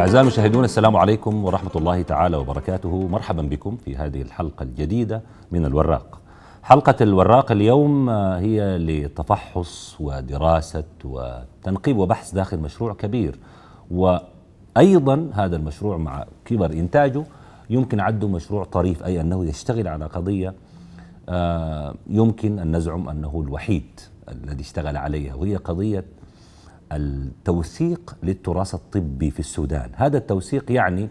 الأعزاء المشاهدون السلام عليكم ورحمة الله تعالى وبركاته مرحبا بكم في هذه الحلقة الجديدة من الوراق حلقة الوراق اليوم هي لتفحص ودراسة وتنقيب وبحث داخل مشروع كبير وأيضا هذا المشروع مع كبر إنتاجه يمكن عده مشروع طريف أي أنه يشتغل على قضية آه، يمكن أن نزعم أنه الوحيد الذي اشتغل عليها وهي قضية التوثيق للتراث الطبي في السودان هذا التوثيق يعني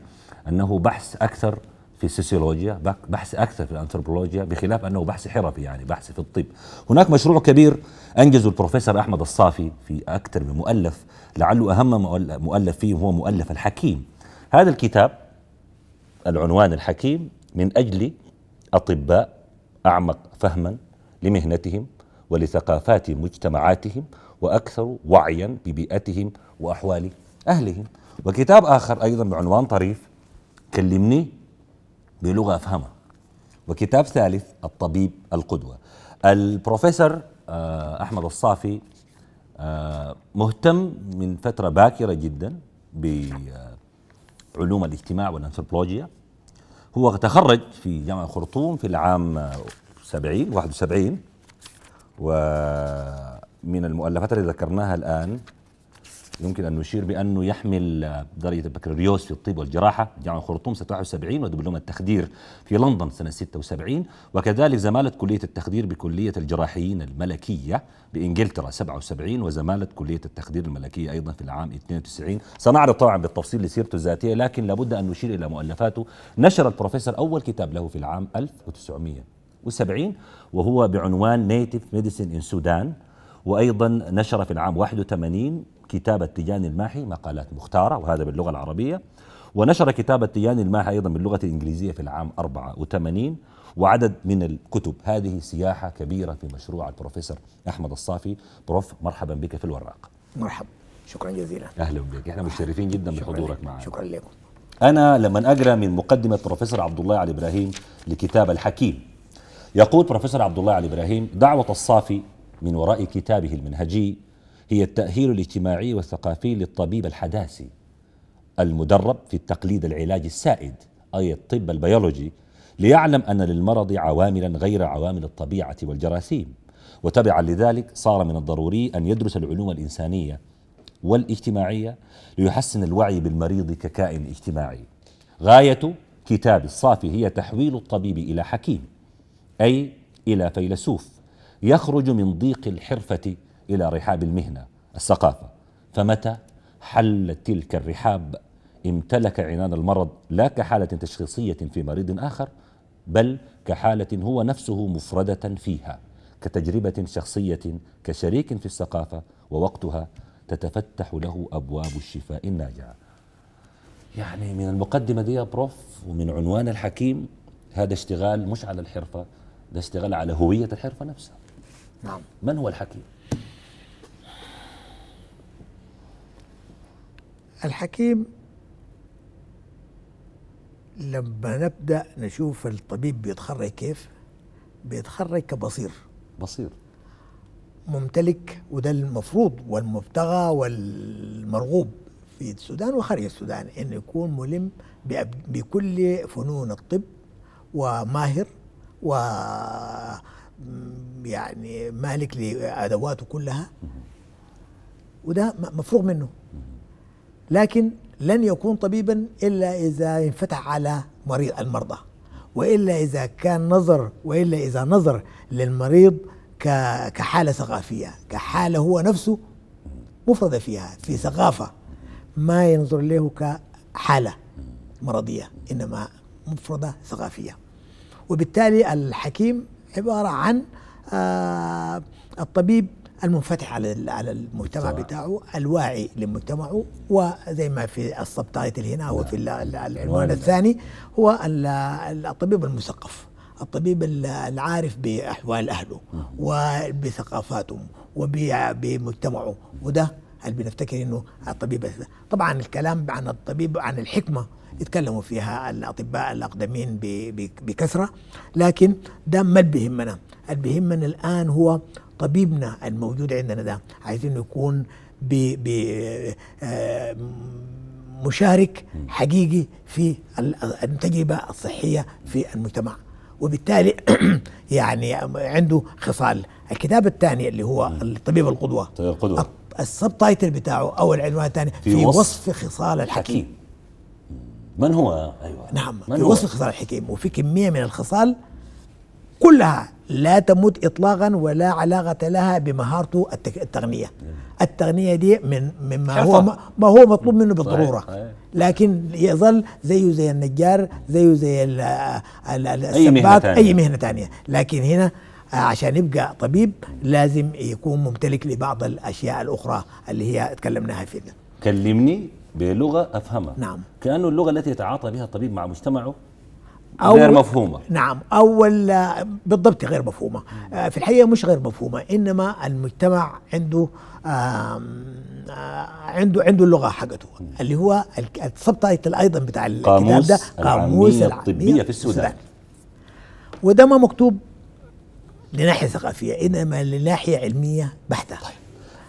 أنه بحث أكثر في السوسيولوجيا بحث أكثر في الأنثروبولوجيا بخلاف أنه بحث حرفي يعني بحث في الطب هناك مشروع كبير أنجزه البروفيسور أحمد الصافي في أكثر من مؤلف لعله أهم مؤلف فيه هو مؤلف الحكيم هذا الكتاب العنوان الحكيم من أجل أطباء أعمق فهما لمهنتهم ولثقافات مجتمعاتهم وأكثر وعيا ببيئتهم وأحوال أهلهم وكتاب آخر أيضا بعنوان طريف كلمني بلغة أفهمها وكتاب ثالث الطبيب القدوة البروفيسور آه، أحمد الصافي آه، مهتم من فترة باكرة جدا بعلوم آه، الاجتماع والأنثروبولوجيا هو تخرج في جامعة خرطوم في العام 70 71 و من المؤلفات التي ذكرناها الآن يمكن أن نشير بأنه يحمل درجة البكالوريوس في الطب والجراحة جامعة خرطوم سنة 71 ودبلوم التخدير في لندن سنة 76 وكذلك زمالة كلية التخدير بكلية الجراحيين الملكية بإنجلترا 77 وزمالة كلية التخدير الملكية أيضا في العام 92 سنعرض طبعا بالتفصيل لسيرته الذاتية لكن لابد أن نشير إلى مؤلفاته نشر البروفيسور أول كتاب له في العام 1970 وهو بعنوان Native Medicine in Sudan وأيضا نشر في العام 81 كتاب التيجان الماحي مقالات مختارة وهذا باللغة العربية ونشر كتاب التيجان الماحي أيضا باللغة الإنجليزية في العام 84 وعدد من الكتب هذه سياحة كبيرة في مشروع البروفيسور أحمد الصافي بروف مرحبا بك في الوراق مرحبا شكرا جزيلا أهلا بك احنا متشرفين جدا بحضورك معنا شكرا لكم أنا لما أقرأ من مقدمة بروفيسور عبد الله علي إبراهيم لكتاب الحكيم يقول بروفيسور عبد الله علي إبراهيم دعوة الصافي من وراء كتابه المنهجي هي التأهيل الاجتماعي والثقافي للطبيب الحداثي المدرب في التقليد العلاجي السائد أي الطب البيولوجي ليعلم أن للمرض عواملا غير عوامل الطبيعة والجراثيم وتبعا لذلك صار من الضروري أن يدرس العلوم الإنسانية والاجتماعية ليحسن الوعي بالمريض ككائن اجتماعي غاية كتاب الصافي هي تحويل الطبيب إلى حكيم أي إلى فيلسوف يخرج من ضيق الحرفة إلى رحاب المهنة الثقافة فمتى حلت تلك الرحاب امتلك عنان المرض لا كحالة تشخيصية في مريض آخر بل كحالة هو نفسه مفردة فيها كتجربة شخصية كشريك في الثقافة ووقتها تتفتح له أبواب الشفاء الناجعة يعني من المقدمة دي يا بروف ومن عنوان الحكيم هذا اشتغال مش على الحرفة ده اشتغال على هوية الحرفة نفسها نعم من هو الحكيم؟ الحكيم لما نبدا نشوف الطبيب بيتخرج كيف بيتخرج كبصير بصير ممتلك وده المفروض والمبتغى والمرغوب في السودان وخارج السودان انه يكون ملم بكل فنون الطب وماهر و يعني مالك لادواته كلها وده مفروغ منه لكن لن يكون طبيبا الا اذا انفتح على مريض المرضى والا اذا كان نظر والا اذا نظر للمريض كحاله ثقافيه كحاله هو نفسه مفرد فيها في ثقافه ما ينظر له كحاله مرضيه انما مفرده ثقافيه وبالتالي الحكيم عباره عن آه، الطبيب المنفتح على على المجتمع صح. بتاعه الواعي لمجتمعه وزي ما في السبتايتل هنا في العنوان الثاني هو الطبيب المثقف الطبيب العارف باحوال اهله وبثقافاتهم وبمجتمعه وده اللي بنفتكر انه الطبيب طبعا الكلام عن الطبيب عن الحكمه يتكلموا فيها الأطباء الأقدمين بكثرة لكن ده ما بيهمنا اللي بيهمنا الآن هو طبيبنا الموجود عندنا ده عايزين يكون ب ب آه، مشارك حقيقي في التجربة الصحية في المجتمع وبالتالي يعني عنده خصال الكتاب الثاني اللي هو الطبيب القدوة الطبيب القدوة السب تايتل بتاعه او العنوان الثاني في, في وصف, وصف خصال الحكيم من هو أيوة نعم من في هو؟ وصف خصال الحكيم وفي كمية من الخصال كلها لا تموت إطلاقا ولا علاقة لها بمهارته التغنية التغنية دي من مما هو ما هو مطلوب منه بالضرورة لكن يظل زيه زي النجار زيه زي السباك أي مهنة ثانية لكن هنا عشان يبقى طبيب لازم يكون ممتلك لبعض الاشياء الاخرى اللي هي تكلمناها فيها كلمني بلغه افهمها نعم كانه اللغه التي يتعاطى بها الطبيب مع مجتمعه أو غير مفهومة نعم أول بالضبط غير مفهومة في الحقيقة مش غير مفهومة إنما المجتمع عنده آه، عنده عنده اللغة حقته اللي هو السب تايتل أيضا بتاع الكتاب ده قاموس العامية الطبية في السودان, السودان. وده ما مكتوب لناحية ثقافية إنما لناحية علمية بحتة طيب.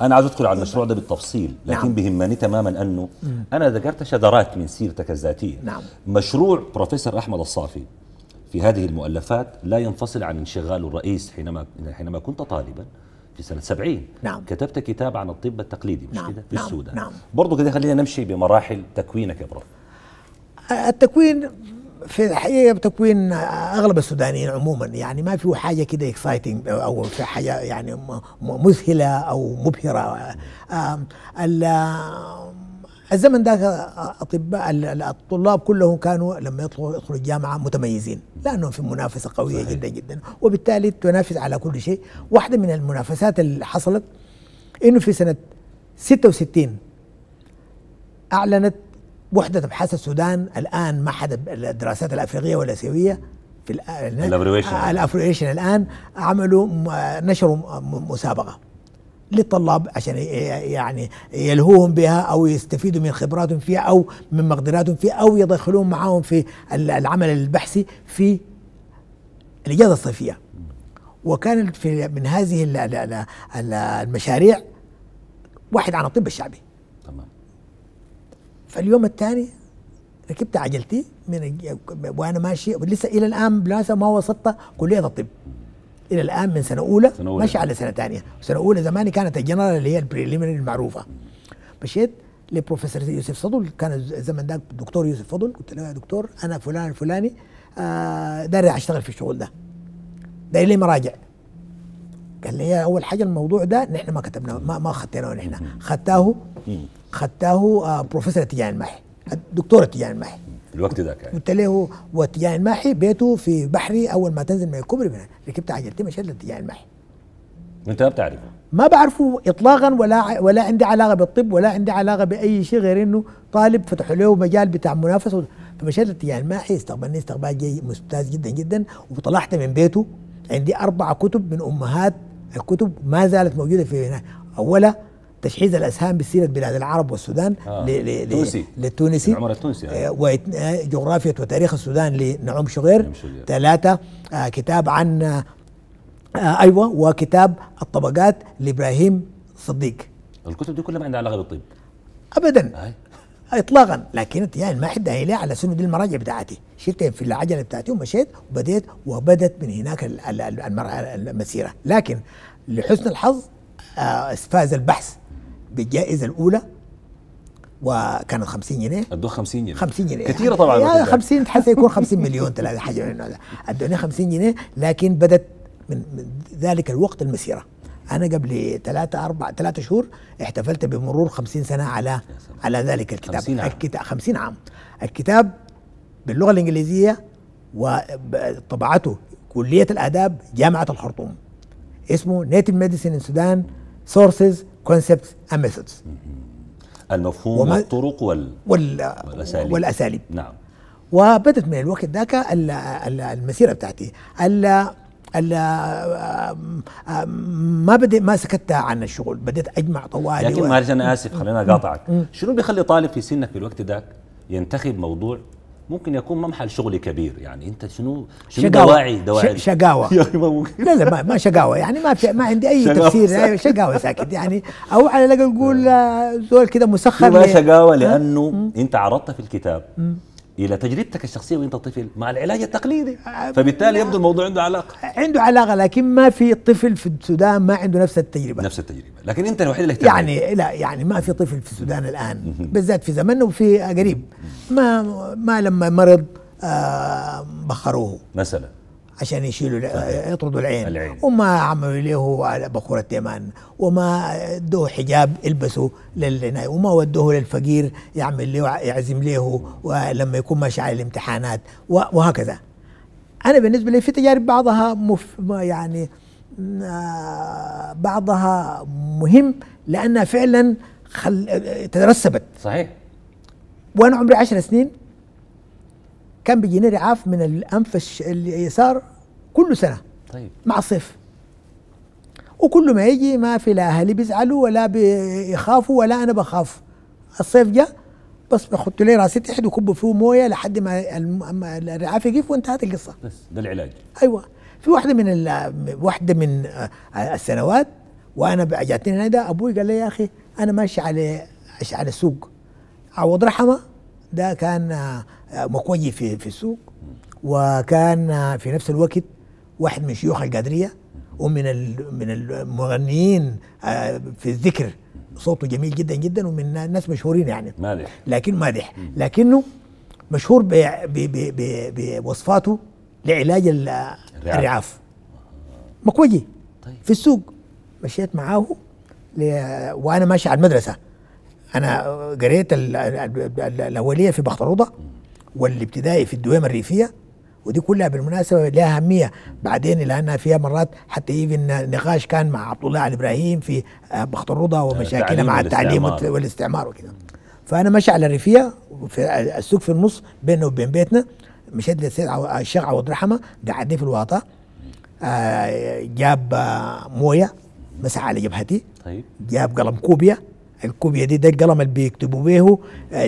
انا عايز ادخل على المشروع ده بالتفصيل لكن نعم. بهمني تماما انه انا ذكرت شذرات من سيرتك الذاتيه نعم. مشروع بروفيسور احمد الصافي في هذه المؤلفات لا ينفصل عن انشغاله الرئيس حينما حينما كنت طالبا في سنة 70 نعم. كتبت كتاب عن الطب التقليدي مش نعم. كده في نعم. السودان نعم. برضو كده خلينا نمشي بمراحل تكوينك يا برو التكوين في الحقيقه بتكوين اغلب السودانيين عموما يعني ما في حاجه كده اكسايتنج او في حاجه يعني مذهله او مبهره الزمن ذاك اطباء الطلاب كلهم كانوا لما يطلعوا يدخلوا الجامعه متميزين لانهم في منافسه قويه صحيح. جدا جدا وبالتالي تنافس على كل شيء واحده من المنافسات اللي حصلت انه في سنه 66 اعلنت وحدة أبحاث السودان الآن معهد الدراسات الأفريقية والآسيوية في الأفريشن آه، الآن عملوا نشروا مسابقة للطلاب عشان يعني يلهوهم بها او يستفيدوا من خبراتهم فيها او من مقدراتهم فيها او يدخلون معاهم في العمل البحثي في الاجازه الصيفيه. وكانت في من هذه المشاريع واحد عن الطب الشعبي. فاليوم الثاني ركبت عجلتي من وانا ماشي لسه الى الان بلاسة ما وصلت كليه الطب الى الان من سنه اولى, سنة أولى. ماشي على سنه ثانيه سنه اولى زماني كانت الجنرال اللي هي البريليمينري المعروفه مشيت لبروفيسور يوسف فضل كان الزمن ده الدكتور يوسف فضل قلت له يا دكتور انا فلان الفلاني آه داري اشتغل في الشغل ده داري لي مراجع قال لي اول حاجه الموضوع ده نحن ما كتبناه ما ما خدناه نحن خدتاه خدته بروفيسور آه، تيجان الماحي الدكتور تيجان الماحي الوقت ذاك يعني قلت له وتيجان الماحي بيته في بحري اول ما تنزل من الكوبري ركبت عجلتي مشيت لتيجان الماحي وانت ما بتعرفه ما بعرفه اطلاقا ولا ولا عندي علاقه بالطب ولا عندي علاقه باي شيء غير انه طالب فتحوا له مجال بتاع منافسه فمشيت لتيجان الماحي استقبلني استقبال جيد ممتاز جدا جدا وطلعت من بيته عندي اربع كتب من امهات الكتب ما زالت موجوده في هنا اولها تجهيز الاسهام بسيره بلاد العرب والسودان آه. للتونسي العمر التونسي آه. آه، وجغرافيه آه، وتاريخ السودان لنعوم شغير ثلاثه آه كتاب عن آه, آه، ايوه وكتاب الطبقات لابراهيم صديق الكتب دي كلها ما عندها علاقه بالطب ابدا آه. اطلاقا لكن يعني ما حد هي على سنه دي المراجع بتاعتي شلتهم في العجله بتاعتي ومشيت وبديت وبدت من هناك المسيره لكن لحسن الحظ آه فاز البحث بالجائزه الاولى وكانت 50 جنيه ادوه 50 جنيه 50 جنيه كثيره طبعا يعني 50 تحس يكون 50 مليون ثلاثه حاجه من هذا ادوني 50 جنيه لكن بدت من ذلك الوقت المسيره انا قبل ثلاثة أربعة ثلاثة شهور احتفلت بمرور 50 سنة على على ذلك الكتاب 50 عام. الكتاب 50 عام الكتاب باللغة الإنجليزية وطبعته كلية الآداب جامعة الخرطوم اسمه نيتف ميديسين ان سودان سورسز كونسبت اند ميثودز المفهوم وما والطرق وال... وال... والاساليب والاساليب نعم وبدت من الوقت ذاك المسيره بتاعتي ال ما بدي ما سكت عن الشغل بديت اجمع طوالي لكن معلش انا اسف خليني اقاطعك شنو بيخلي طالب في سنك في الوقت ذاك ينتخب موضوع ممكن يكون ممحل شغل كبير يعني انت شنو شنو شقاوة دواعي دواعي شقاوه يعني لا لا ما, ما شقاوه يعني ما في ما عندي اي تفسير أيوة، شقاوه ساكت يعني او على الاقل نقول آه، زول كده مسخر ما شقاوه لانه انت عرضت في الكتاب الى تجربتك الشخصيه وانت طفل مع العلاج التقليدي فبالتالي يبدو الموضوع عنده علاقه عنده علاقه لكن ما في طفل في السودان ما عنده نفس التجربه نفس التجربه لكن انت الوحيد اللي يعني لا يعني ما في طفل في السودان الان بالذات في زمننا وفي قريب ما ما لما مرض آه بخروه مثلا عشان يشيلوا يطردوا العين, العين. وما عملوا له بخور تيمان وما ادوه حجاب يلبسه للعناية وما ودوه للفقير يعمل له يعزم له ولما يكون ماشي على الامتحانات وهكذا انا بالنسبه لي في تجارب بعضها مف يعني آه، بعضها مهم لانها فعلا خل... ترسبت صحيح وانا عمري عشر سنين كان بيجيني رعاف من الانف اليسار كل سنه طيب مع الصيف وكل ما يجي ما في لا اهلي بيزعلوا ولا بيخافوا ولا انا بخاف الصيف جاء بس بحط لي راسي تحت وكبوا فيه مويه لحد ما الرعاف يقف وانتهت القصه بس ده العلاج ايوه في واحده من واحده من السنوات وانا جاتني هنا ده ابوي قال لي يا اخي انا ماشي على على السوق عوض رحمه ده كان آه، مكوجي في في السوق وكان في نفس الوقت واحد من شيوخ القادريه ومن من المغنيين آه، في الذكر صوته جميل جدا جدا ومن ناس مشهورين يعني مالح لكن مادح لكنه مشهور بوصفاته لعلاج الرعاف مكوجي طيب. في السوق مشيت معاه وانا ماشي على المدرسه انا قريت الاوليه في بخت روضه والابتدائي في الدويمه الريفيه ودي كلها بالمناسبه لها اهميه بعدين لانها فيها مرات حتى ايفن نقاش كان مع عبد الله علي ابراهيم في آه، بخت الرضا آه، ومشاكلها مع التعليم والاستعمار, والاستعمار وكده فانا ماشي على الريفيه في السوق في النص بينه وبين بيتنا مشيت للسيد الشيخ عوض رحمه قعدني في الواطه آه، جاب مويه مسح على جبهتي طيب جاب قلم كوبيا الكوبيا دي ده القلم اللي بيكتبوا به آه،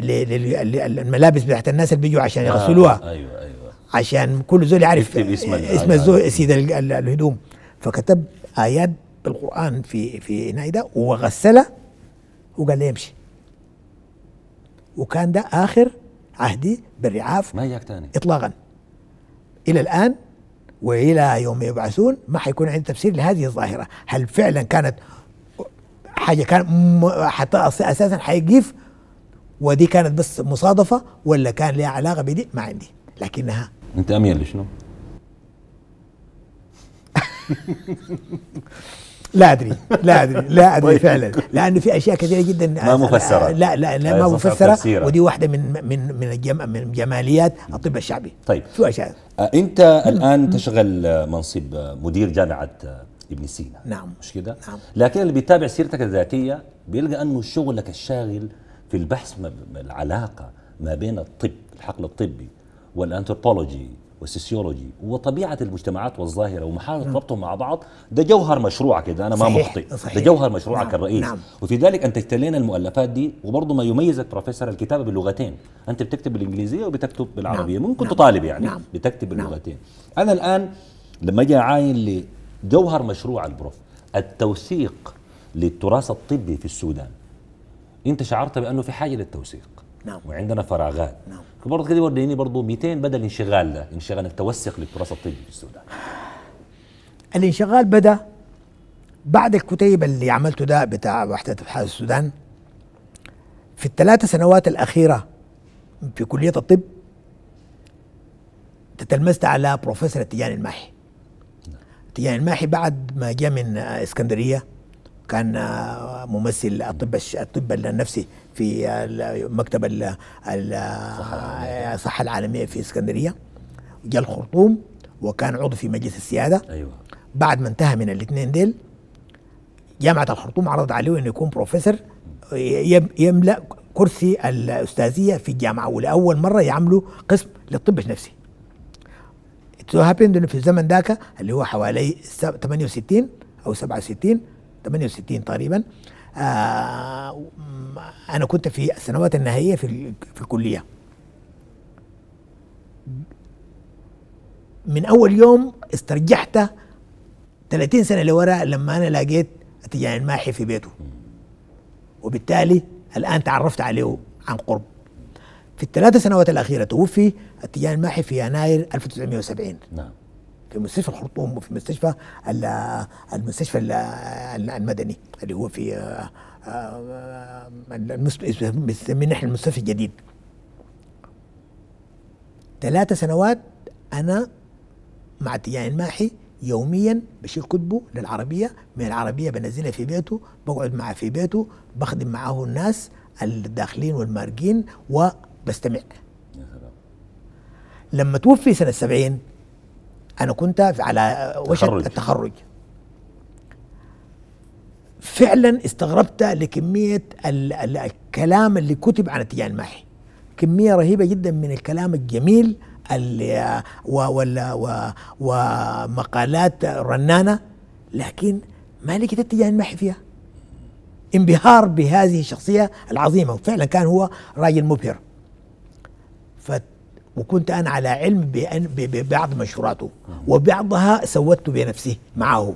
الملابس بتاعت الناس اللي بيجوا عشان آه، يغسلوها آه ايوه ايوه عشان كل زول يعرف اسم آه، اسم الزول سيد الهدوم فكتب ايات بالقران في في هنا ده وقال لي امشي وكان ده اخر عهدي بالرعاف ما جاك ثاني اطلاقا الى الان والى يوم يبعثون ما حيكون عندي تفسير لهذه الظاهره هل فعلا كانت حاجه كان حتى اساسا حيجيف ودي كانت بس مصادفه ولا كان لها علاقه بدي ما عندي لكنها انت اميل لشنو؟ لا ادري لا ادري لا ادري طيب. فعلا لانه في اشياء كثيره جدا ما مفسره لا لا, لا ما مفسره تفسيرة. ودي واحده من من من, من جماليات الطب الشعبي طيب شو اشياء انت الان تشغل منصب مدير جامعه ابن سينا نعم مش كده نعم. لكن اللي بيتابع سيرتك الذاتيه بيلقى انه شغلك الشاغل في البحث العلاقه ما بين الطب الحقل الطبي والانثروبولوجي والسيسيولوجي وطبيعه المجتمعات والظاهره ومحاوله نعم. ربطهم مع بعض ده جوهر مشروعك اذا انا ما مخطئ ده جوهر مشروعك نعم. الرئيس نعم. وفي ذلك انت اجتلينا المؤلفات دي وبرضه ما يميزك بروفيسور الكتابه باللغتين انت بتكتب بالانجليزيه وبتكتب بالعربيه نعم. ممكن نعم. طالب يعني نعم. بتكتب نعم. باللغتين نعم. انا الان لما اجي اعاين جوهر مشروع البروف التوثيق للتراث الطبي في السودان انت شعرت بانه في حاجه للتوثيق نعم وعندنا فراغات نعم برضه كده وريني برضه 200 بدل انشغال ده انشغال التوثيق للتراث الطبي في السودان الانشغال بدا بعد الكتيب اللي عملته ده بتاع وحده ابحاث السودان في الثلاث سنوات الاخيره في كليه الطب تتلمذت على بروفيسور التجاني الماحي تجاه يعني الماحي بعد ما جاء من اسكندريه كان آه، ممثل الطب الطب النفسي في آه، مكتب الصحه آه، العالميه في اسكندريه جاء الخرطوم وكان عضو في مجلس السياده ايوه بعد ما انتهى من الاثنين ديل جامعه الخرطوم عرضت عليه انه يكون بروفيسور يملا كرسي الاستاذيه في الجامعه ولاول مره يعملوا قسم للطب النفسي هابند انه في الزمن ذاك اللي هو حوالي 68 او 67 68 تقريبا آه انا كنت في السنوات النهائيه في في الكليه من اول يوم استرجحت 30 سنه لورا لما انا لقيت التجاري الماحي في بيته وبالتالي الان تعرفت عليه عن قرب في الثلاث سنوات الاخيره توفي التجاري الماحي في يناير 1970 نعم في مستشفى الخرطوم وفي مستشفى المستشفى المدني اللي هو في آه، آه، من المستشفى الجديد ثلاثة سنوات أنا مع التجاري الماحي يوميا بشيل كتبه للعربية من العربية بنزلها في بيته بقعد معه في بيته بخدم معه الناس الداخلين والمارقين وبستمع لما توفي سنة 70 أنا كنت على وشك التخرج, التخرج. فعلا استغربت لكمية ال ال الكلام اللي كتب عن التجان الماحي كمية رهيبة جدا من الكلام الجميل ومقالات رنانة لكن ما لقيت التجان المحي فيها انبهار بهذه الشخصية العظيمة وفعلا كان هو راجل مبهر فت وكنت انا على علم ببعض مشروعاته وبعضها سودته بنفسي معه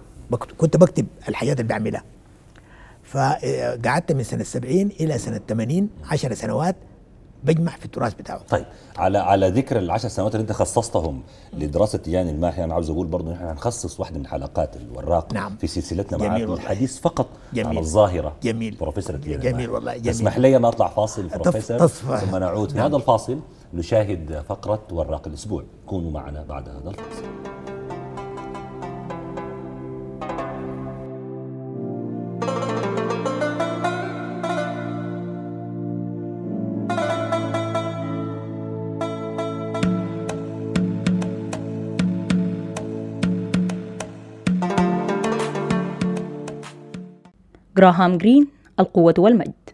كنت بكتب الحاجات اللي بعملها فقعدت من سنه 70 الى سنه 80 10 سنوات بجمع في التراث بتاعه طيب على على ذكر العشر سنوات اللي انت خصصتهم لدراسه ديان يعني الماحي يعني انا عاوز اقول برضه نحن هنخصص واحده من حلقات الوراق نعم. في سلسلتنا مع الحديث فقط جميل. عن الظاهره جميل بروفيسور جميل, جميل والله جميل اسمح لي انا اطلع فاصل بروفيسور ثم نعود في نعم. هذا الفاصل نشاهد فقرة وراق الأسبوع كونوا معنا بعد هذا الفاصل جراهام جرين القوة والمجد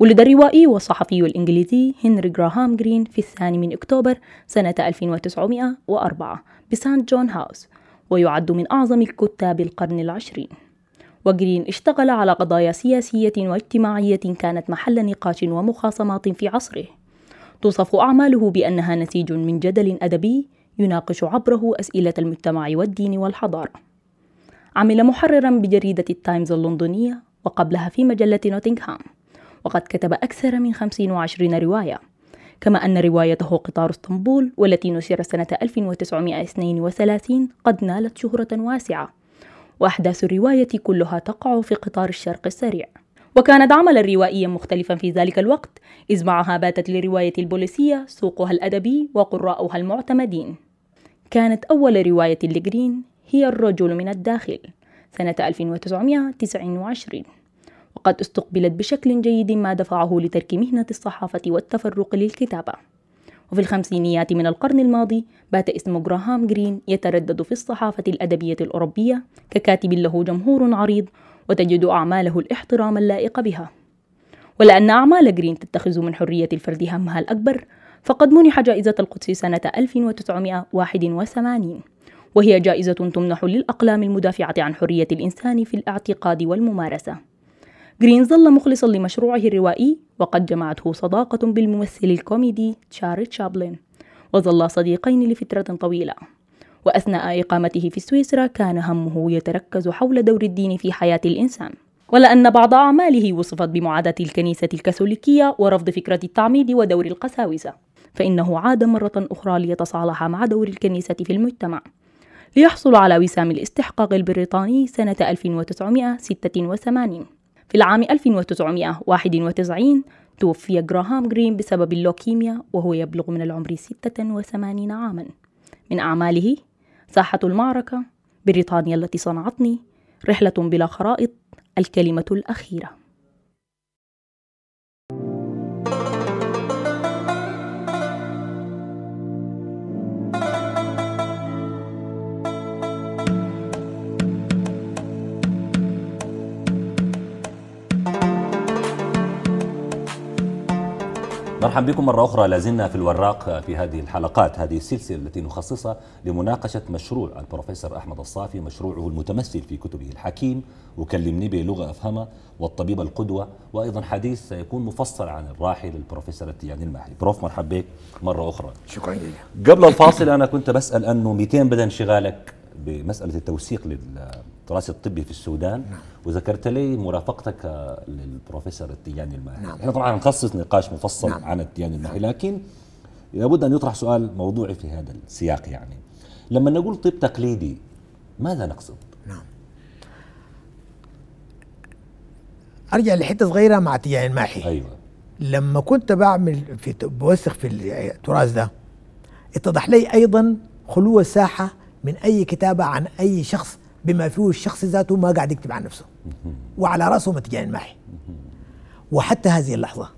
ولد الروائي والصحفي الإنجليزي هنري جراهام جرين في الثاني من أكتوبر سنة 1904 بسانت جون هاوس ويعد من أعظم كتاب القرن العشرين وجرين اشتغل على قضايا سياسية واجتماعية كانت محل نقاش ومخاصمات في عصره توصف أعماله بأنها نسيج من جدل أدبي يناقش عبره أسئلة المجتمع والدين والحضارة عمل محررا بجريدة التايمز اللندنية وقبلها في مجلة نوتنغهام وقد كتب أكثر من 25 رواية كما أن روايته قطار اسطنبول والتي نشرت سنة 1932 قد نالت شهرة واسعة وأحداث الرواية كلها تقع في قطار الشرق السريع وكانت عملا روائيا مختلفا في ذلك الوقت إذ معها باتت لرواية البوليسية سوقها الأدبي وقراؤها المعتمدين كانت أول رواية لجرين هي الرجل من الداخل سنة 1929 وقد استقبلت بشكل جيد ما دفعه لترك مهنة الصحافة والتفرق للكتابة وفي الخمسينيات من القرن الماضي بات اسم جراهام جرين يتردد في الصحافة الأدبية الأوروبية ككاتب له جمهور عريض وتجد أعماله الاحترام اللائق بها ولأن أعمال جرين تتخذ من حرية الفرد همها الأكبر فقد منح جائزة القدس سنة 1981 وهي جائزة تمنح للأقلام المدافعة عن حرية الإنسان في الاعتقاد والممارسة جرين ظل مخلصا لمشروعه الروائي وقد جمعته صداقة بالممثل الكوميدي تشارلي تشابلن وظلا صديقين لفترة طويلة وأثناء إقامته في سويسرا كان همه يتركز حول دور الدين في حياة الإنسان ولأن بعض أعماله وصفت بمعاداة الكنيسة الكاثوليكية ورفض فكرة التعميد ودور القساوسة فإنه عاد مرة أخرى ليتصالح مع دور الكنيسة في المجتمع ليحصل على وسام الاستحقاق البريطاني سنة 1986 في العام 1991 توفي جراهام جرين بسبب اللوكيميا وهو يبلغ من العمر 86 عاما من أعماله ساحة المعركة بريطانيا التي صنعتني رحلة بلا خرائط الكلمة الأخيرة مرحبا بكم مرة أخرى لازلنا في الوراق في هذه الحلقات هذه السلسلة التي نخصصها لمناقشة مشروع البروفيسور أحمد الصافي مشروعه المتمثل في كتبه الحكيم وكلمني بلغة أفهمها والطبيب القدوة وأيضا حديث سيكون مفصل عن الراحل البروفيسور التيان المحلي بروف مرحبا بك مرة أخرى شكرا جزيلا قبل الفاصل أنا كنت بسأل أنه 200 بدأ انشغالك بمسألة التوثيق لل التراث الطبي في السودان نعم. وذكرت لي مرافقتك للبروفيسور التيجاني الماهر نعم. احنا طبعا نخصص نقاش مفصل نعم. عن التيجاني الماهر نعم. لكن لابد ان يطرح سؤال موضوعي في هذا السياق يعني لما نقول طب تقليدي ماذا نقصد؟ نعم ارجع لحته صغيره مع تياني الماحي ايوه لما كنت بعمل في بوثق في التراث ده اتضح لي ايضا خلو الساحه من اي كتابه عن اي شخص بما فيه الشخص ذاته ما قاعد يكتب عن نفسه وعلى راسه متجانين معي وحتى هذه اللحظه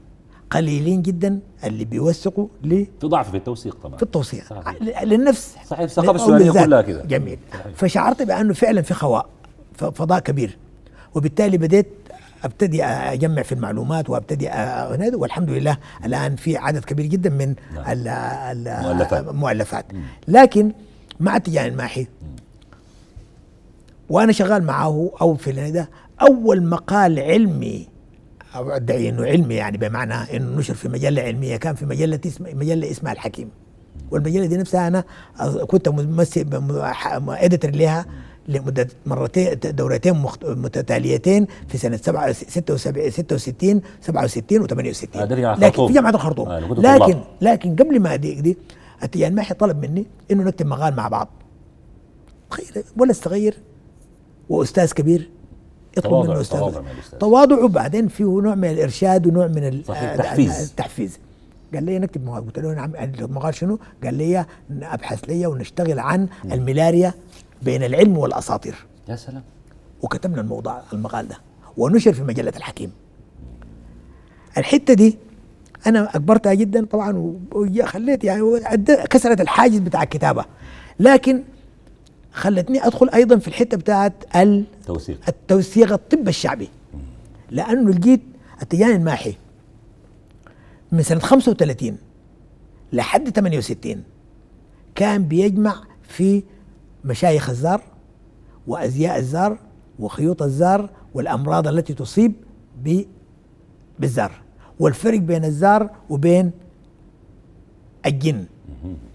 قليلين جدا اللي بيوثقوا ل تضعف في التوثيق طبعا في التوثيق صحيح. للنفس صحيح الثقافه السودانيه كلها كده جميل صحيح. فشعرت بانه فعلا في خواء فضاء كبير وبالتالي بديت ابتدي اجمع في المعلومات وابتدي أ... والحمد لله الان في عدد كبير جدا من نعم. المؤلفات لكن مع التجارة الماحي وانا شغال معه او في ده اول مقال علمي او ادعي انه علمي يعني بمعنى انه نشر في مجله علميه كان في مجله اسم مجله اسمها الحكيم والمجله دي نفسها انا كنت ممثل اديتور لها لمده مرتين دورتين متتاليتين في سنه 76 66 67 و 68 آه، لكن في جامعه الخرطوم آه، لكن لكن قبل ما دي دي يعني ما حد طلب مني انه نكتب مقال مع بعض تخيل ولا استغير واستاذ كبير اطلب منه استاذ تواضع تواضع وبعدين تواضعه بعدين فيه نوع من الارشاد ونوع من صحيح التحفيز آه، التحفيز آه، قال لي نكتب مقال قلت له نعم المقال شنو؟ قال لي ابحث لي ونشتغل عن الملاريا بين العلم والاساطير يا سلام وكتبنا الموضوع المقال ده ونشر في مجله الحكيم الحته دي انا اكبرتها جدا طبعا وخليت يعني كسرت الحاجز بتاع الكتابه لكن خلتني ادخل ايضا في الحته بتاعت التوثيق التوثيق الطب الشعبي لانه لقيت التيان الماحي من سنه 35 لحد 68 كان بيجمع في مشايخ الزار وازياء الزار وخيوط الزار والامراض التي تصيب بالزار والفرق بين الزار وبين الجن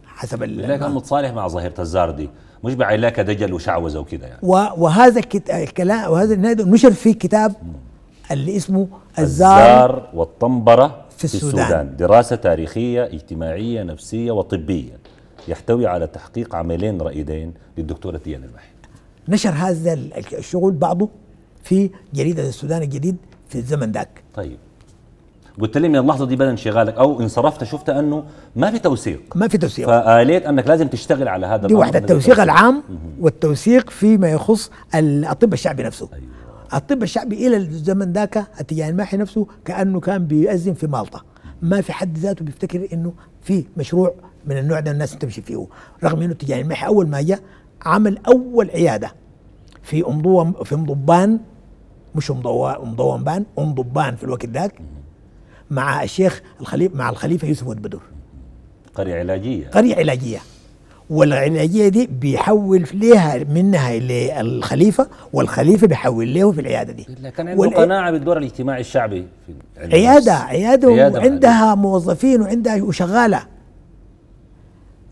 حسب لذلك كان متصالح مع ظاهره الزار دي مش بعلاقه دجل وشعوذه وكده يعني وهذا الكلام وهذا النادي نشر في كتاب اللي اسمه الزار, الزار والطنبره في السودان. السودان دراسه تاريخيه اجتماعيه نفسيه وطبيه يحتوي على تحقيق عملين رائدين للدكتوره تيان المحي نشر هذا الشغل بعضه في جريده السودان الجديد في الزمن ذاك طيب قلت لي من اللحظه دي بدا انشغالك او انصرفت شفت انه ما في توثيق ما في توثيق فاليت انك لازم تشتغل على هذا دي واحده التوثيق العام والتوثيق فيما يخص الطب الشعبي نفسه أيوة. الطب الشعبي الى الزمن ذاك التجاه الماحي نفسه كانه كان بيأذن في مالطا ما في حد ذاته بيفتكر انه في مشروع من النوع ده الناس تمشي فيه رغم انه التجاه الماحي اول ما جاء عمل اول عياده في امضوان في مضبان مش مضوان مضوان بان في الوقت ذاك مع الشيخ الخليفة مع الخليفة يوسف بدور قرية علاجية قرية علاجية والعلاجية دي بيحول ليها منها للخليفة والخليفة بيحول له في العيادة دي كان عنده قناعة بالدور الاجتماعي الشعبي في عيادة عيادة, عيادة وعندها موظفين وعندها وشغالة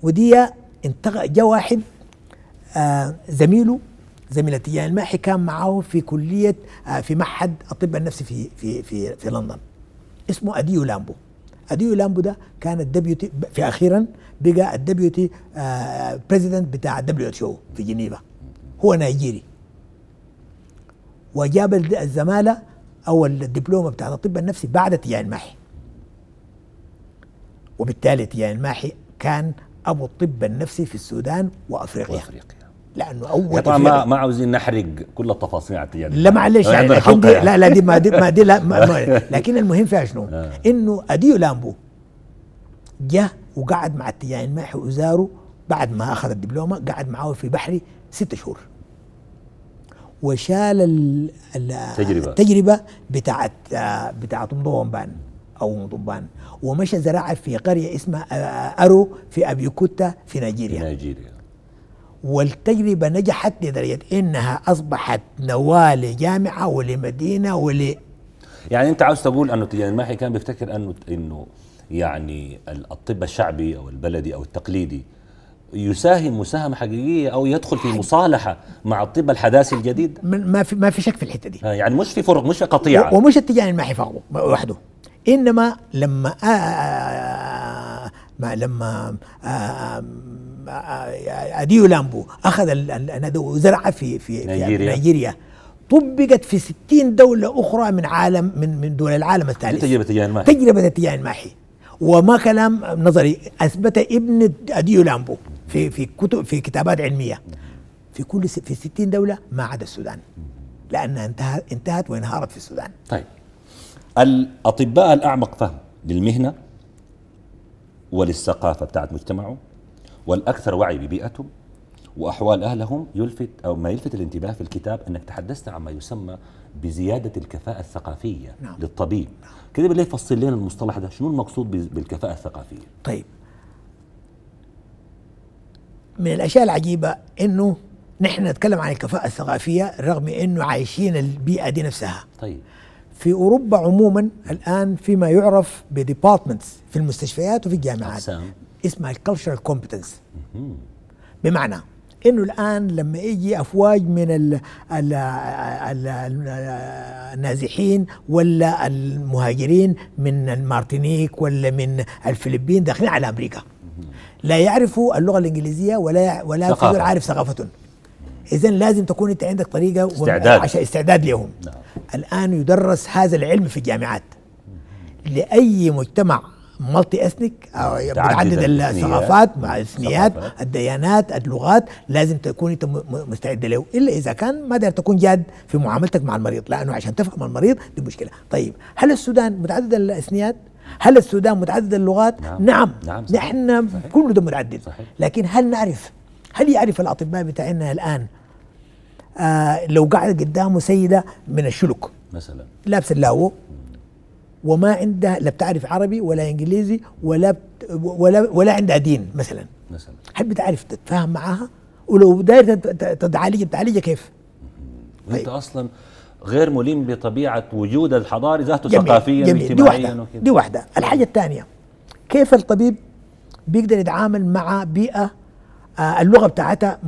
ودي انتقى جا واحد آه زميله زميلة تيان الماحي كان معه في كلية آه في معهد الطب النفسي في في في, في لندن اسمه اديو لامبو اديو لامبو ده كان الدبيوتي في اخيرا بقى الدبيوتي بريزيدنت آه، بتاع الدبليو اتش او في جنيفا هو نيجيري وجاب الزماله او الدبلومه بتاعت الطب النفسي بعد تيان الماحي وبالتالي تيان الماحي كان ابو الطب النفسي في السودان وافريقيا, وأفريقيا. لانه اول طبعا ما ما عاوزين نحرق كل التفاصيل على التجارب لا معلش يعني لكن دي يعني. لا لا دي ما دي ما دي لا ما ما لكن المهم فيها شنو؟ آه. انه اديو لامبو جه وقعد مع التجار الماحي وزاره بعد ما اخذ الدبلومه قعد معاه في بحري ست شهور وشال التجربه التجربه بتاعت آه، بتاعت مضومبان او مضبان ومشى زراعه في قريه اسمها آه، ارو في ابيكوتا في نيجيريا في نيجيريا والتجربة نجحت لدرجة إنها أصبحت نواة لجامعة ولمدينة ول يعني أنت عاوز تقول أنه تجان يعني الماحي كان بيفتكر أنه إنه يعني الطب الشعبي أو البلدي أو التقليدي يساهم مساهمة حقيقية أو يدخل في مصالحة مع الطب الحداثي الجديد ما في ما في شك في الحتة دي آه، يعني مش في فرق مش في قطيعة ومش التجان الماحي فقط وحده إنما لما آه, آه،, آه، ما لما آه اديو لامبو اخذ وزرعها في في نيجيريا, في نيجيريا طبقت في 60 دولة أخرى من عالم من من دول العالم الثالث إيه تجربة التجاه الماحي تجربة التجاه الماحي وما كلام نظري أثبت ابن أديو لامبو في في كتب في كتابات علمية في كل في 60 دولة ما عدا السودان لأنها انتهت انتهت وانهارت في السودان طيب الأطباء الأعمق فهم للمهنة وللثقافة بتاعت مجتمعه والأكثر وعي ببيئتهم وأحوال أهلهم يلفت أو ما يلفت الانتباه في الكتاب أنك تحدثت عما يسمى بزيادة الكفاءة الثقافية نعم. للطبيب نعم. كده بالله فصل لنا المصطلح ده شنو المقصود بالكفاءة الثقافية طيب من الأشياء العجيبة أنه نحن نتكلم عن الكفاءة الثقافية رغم أنه عايشين البيئة دي نفسها طيب في أوروبا عموما الآن فيما يعرف بديبارتمنتس في المستشفيات وفي الجامعات أقسام. اسمها الكالتشرال كومبتنس بمعنى انه الان لما يجي افواج من الـ الـ الـ النازحين ولا المهاجرين من المارتينيك ولا من الفلبين داخلين على امريكا لا يعرفوا اللغه الانجليزيه ولا ولا ثقافة. عارف ثقافتهم اذا لازم تكون انت عندك طريقه استعداد عشان استعداد لهم نعم. الان يدرس هذا العلم في الجامعات لاي مجتمع مالتي اثنيك او آه، متعدد الثقافات مع الاثنيات الديانات اللغات لازم تكون انت مستعد له الا اذا كان ما داير تكون جاد في معاملتك مع المريض لانه عشان تفهم المريض دي مشكله طيب هل السودان متعدد الاثنيات هل السودان متعدد اللغات نعم نعم, نعم صحيح. نحن كله ده متعدد صحيح. لكن هل نعرف هل يعرف الاطباء بتاعنا الان آه لو قاعد قدامه سيده من الشلوك مثلا لابسه اللاو وما عندها لا بتعرف عربي ولا انجليزي ولا ولا ولا عندها دين مثلا مثلا هل بتعرف تتفاهم معاها ولو داير تعالجها بتعالجها كيف؟ انت اصلا غير ملم بطبيعه وجود الحضاري ذاته جميل ثقافيا جميل واجتماعيا دي واحده دي واحده الحاجه الثانيه كيف الطبيب بيقدر يتعامل مع بيئه آه، اللغه بتاعتها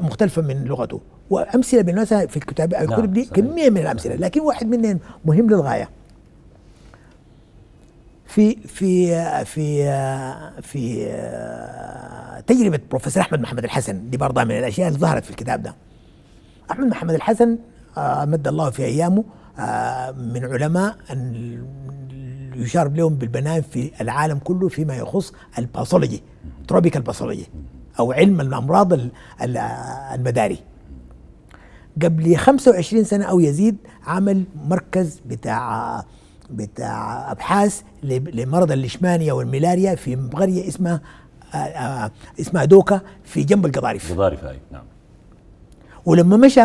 مختلفه من لغته وامثله بالمناسبه في الكتاب الكتب نعم، دي كميه من الامثله لكن واحد منهم مهم للغايه في في في في تجربه بروفيسور احمد محمد الحسن دي برضه من الاشياء اللي ظهرت في الكتاب ده احمد محمد الحسن آه، مد الله في ايامه آه، من علماء يشار لهم بالبنان في العالم كله فيما يخص الباثولوجي تروبيكال باثولوجي او علم الامراض المداري قبل 25 سنه او يزيد عمل مركز بتاع بتاع ابحاث لمرض الليشمانيا والملاريا في قريه اسمها آه، آه، اسمها دوكا في جنب القضارف القضارف اي نعم ولما مشى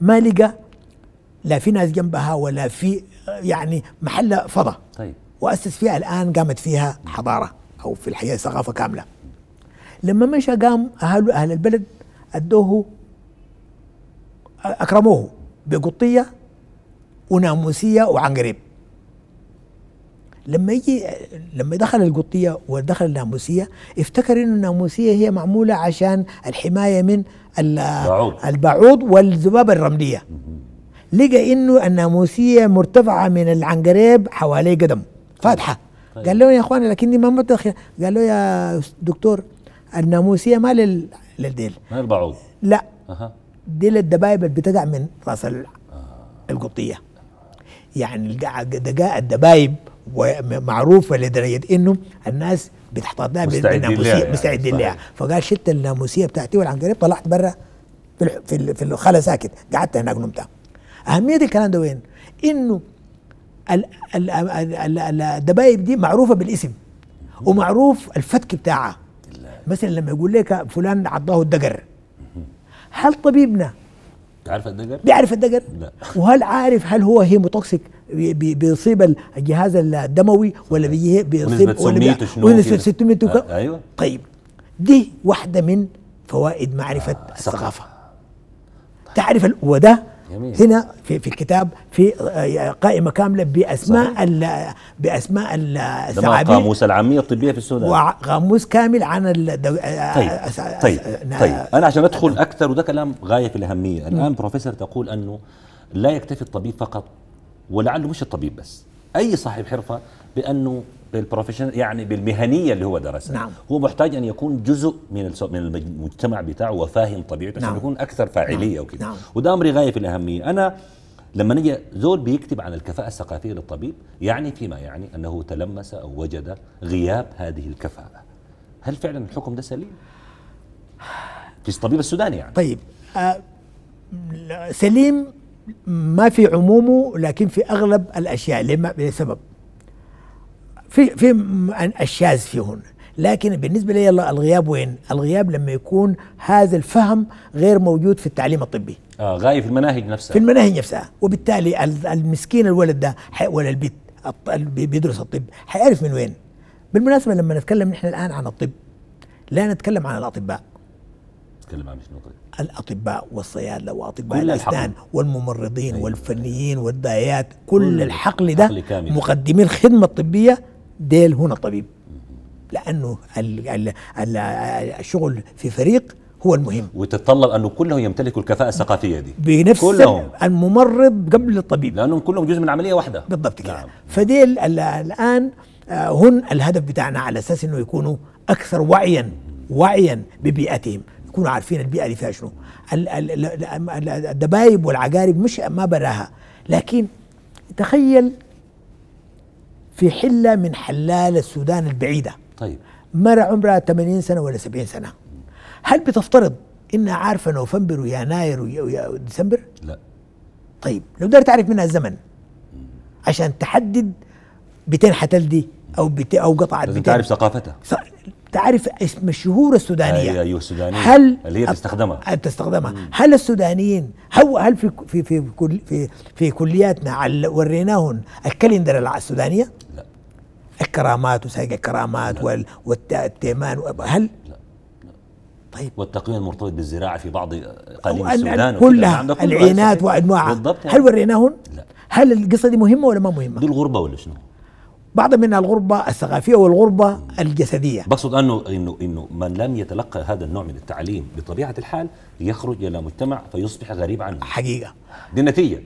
ما لقى لا في ناس جنبها ولا في آه، يعني محل فضى طيب واسس فيها الان قامت فيها حضاره او في الحقيقه ثقافه كامله لما مشى قام اهل اهل البلد ادوه اكرموه بقطيه وناموسيه وعنقريب لما يجي لما دخل القطيه ودخل الناموسيه افتكر انه الناموسيه هي معموله عشان الحمايه من البعوض, البعوض والذباب الرمليه لقى انه الناموسيه مرتفعه من العنقريب حوالي قدم فاتحه طيب. قال له يا اخواني لكني ما متدخل قال له يا دكتور الناموسيه ما لل للديل ما البعوض لا ديل دي للدبايب اللي بتقع من راس آه. القطيه يعني دقاء الدبايب ومعروفه لدرجه انه الناس بتحتضنها لها بالناموسيه مستعدين لها يعني، فقال شلت الناموسيه بتاعتي والعنقريب طلعت برا في في الخلا ساكت قعدت هناك نمت اهميه الكلام ده وين؟ انه الدبايب دي معروفه بالاسم ومعروف الفتك بتاعها مثلا لما يقول لك فلان عضاه الدقر هل طبيبنا انت عارف الدجر؟ إيه بيعرف الدجر؟ إيه لا وهل عارف هل هو هيموتوكسيك بيصيب الجهاز الدموي ولا بيصيب ولا ونسبة 600 آه ايوه طيب دي واحدة من فوائد معرفة آه الثقافة تعرف وده جميل. هنا في في الكتاب في آه، قائمه كامله باسماء ال باسماء الثعابين قاموس العاميه الطبيه في السودان وقاموس كامل عن الدو... آه، طيب آه، طيب طيب انا عشان ادخل اكثر وده كلام غايه في الاهميه الان م. بروفيسور تقول انه لا يكتفي الطبيب فقط ولعله مش الطبيب بس اي صاحب حرفه بانه بالبروفيشنال يعني بالمهنيه اللي هو درسها نعم. هو محتاج ان يكون جزء من من المجتمع بتاعه وفاهم طبيعته نعم. يكون اكثر فاعليه نعم. وكذا نعم. وده امر غايه في الاهميه انا لما نجي زول بيكتب عن الكفاءة الثقافية للطبيب يعني فيما يعني أنه تلمس أو وجد غياب هذه الكفاءة هل فعلا الحكم ده سليم؟ في الطبيب السوداني يعني طيب آه سليم ما في عمومه لكن في أغلب الأشياء لسبب في في الشاذ فيهن لكن بالنسبه لي الله الغياب وين؟ الغياب لما يكون هذا الفهم غير موجود في التعليم الطبي. اه غايب في المناهج نفسها. في المناهج نفسها، وبالتالي المسكين الولد ده ولا البيت بيدرس الطب حيعرف من وين؟ بالمناسبه لما نتكلم نحن الان عن الطب لا نتكلم عن الاطباء. نتكلم عن شنو طيب؟ الاطباء والصيادله واطباء الاسنان والممرضين أيوة. والفنيين والدايات كل, كل الحقل ده مقدمي الخدمه الطبيه ديل هنا طبيب لانه الشغل في فريق هو المهم وتتطلب انه كلهم يمتلكوا الكفاءه الثقافيه دي بنفس كلهم الممرض قبل الطبيب لانهم كلهم جزء من عمليه واحده بالضبط كده نعم. فديل الان آه، هن الهدف بتاعنا على اساس انه يكونوا اكثر وعيا وعيا ببيئتهم يكونوا عارفين البيئه اللي فيها شنو الدبايب والعقارب مش ما براها لكن تخيل في حلة من حلال السودان البعيدة طيب مرة عمرها 80 سنة ولا 70 سنة هل بتفترض إنها عارفة نوفمبر ويناير وديسمبر؟ لا طيب لو دار تعرف منها الزمن عشان تحدد بتين حتلدي او بت... او قطعت بتين تعرف ثقافتها تعرف اسم الشهور السودانيه أيوة،, ايوه السودانيه هل اللي هي تستخدمها تستخدمها هل السودانيين هل هل في في في كل في في كلياتنا وريناهم الكاليندر السودانيه؟ لا الكرامات وسائق الكرامات لا. والتيمان هل؟ لا. طيب والتقويم المرتبط بالزراعه في بعض اقاليم السودان كلها نعم، العينات وانواعها بالضبط هل وريناهم؟ لا هل القصه دي مهمه ولا ما مهمه؟ دي الغربه ولا شنو؟ بعض من الغربة الثقافية والغربة الجسدية بقصد أنه إنه إنه من لم يتلقى هذا النوع من التعليم بطبيعة الحال يخرج إلى مجتمع فيصبح غريب عنه حقيقة دي النتيجة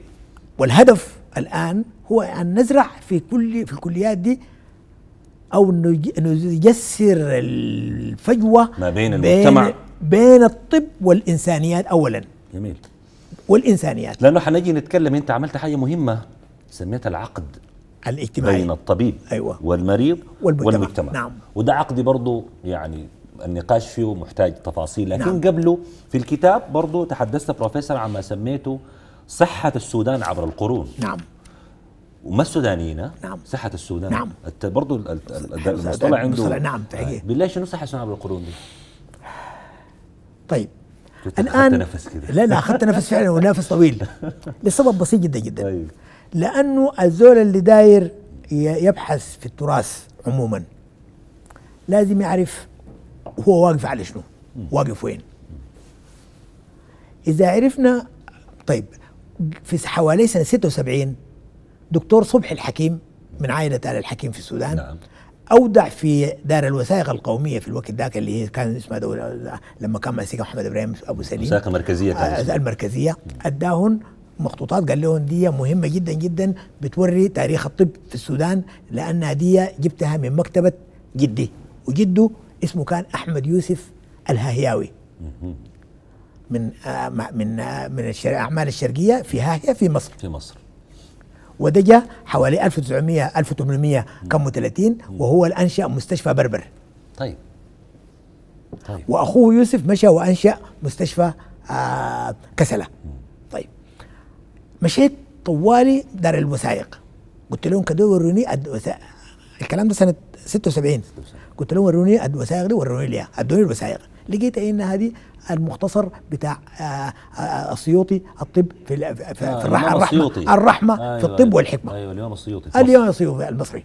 والهدف الآن هو أن نزرع في كل في الكليات دي أو نجسر الفجوة ما بين المجتمع بين, بين الطب والإنسانيات أولا جميل والإنسانيات لأنه حنجي نتكلم أنت عملت حاجة مهمة سميتها العقد الاجتماعي بين الطبيب أيوة والمريض والمجتمع, والمجتمع. نعم وده عقدي برضه يعني النقاش فيه محتاج تفاصيل لكن نعم. قبله في الكتاب برضه تحدثت بروفيسور عما سميته صحة السودان عبر القرون نعم وما السودانيين نعم صحة السودان نعم برضه المصطلح عنده نعم تحقيق آه، بالله شنو صحة السودان عبر القرون دي؟ طيب الان نفس كده لا لا اخذت نفس فعلا ونفس طويل لسبب بسيط جدا جدا أيوه. لانه الزول اللي داير يبحث في التراث عموما لازم يعرف هو واقف على شنو واقف وين اذا عرفنا طيب في حوالي سنه 76 دكتور صبحي الحكيم من عائله ال الحكيم في السودان نعم. اودع في دار الوثائق القوميه في الوقت ذاك اللي كان اسمها دوله لما كان ماسكها محمد ابراهيم ابو سليم الوثائق المركزيه كان آه، المركزيه اداهن مخطوطات قال لهم دي مهمه جدا جدا بتوري تاريخ الطب في السودان لانها دي جبتها من مكتبه جدي وجده اسمه كان احمد يوسف الهاهياوي من آه من آه من الاعمال الشرقيه في هاهيا في مصر في مصر وده جاء حوالي 1900 1800 كم 30 وهو الانشا مستشفى بربر طيب طيب واخوه يوسف مشى وانشا مستشفى آه كسله مشيت طوالي دار الوثائق قلت لهم كده وروني الوثائق الكلام ده سنه 76 قلت لهم وروني الوثائق دي وروني ليها ادوني الوثائق لقيت ان هذه المختصر بتاع آه، آه، السيوطي الطب في في آه الرحمه الرحمه, آه في أيوة، الطب أيوة. والحكمه ايوه اليوم السيوطي اليوم السيوطي المصري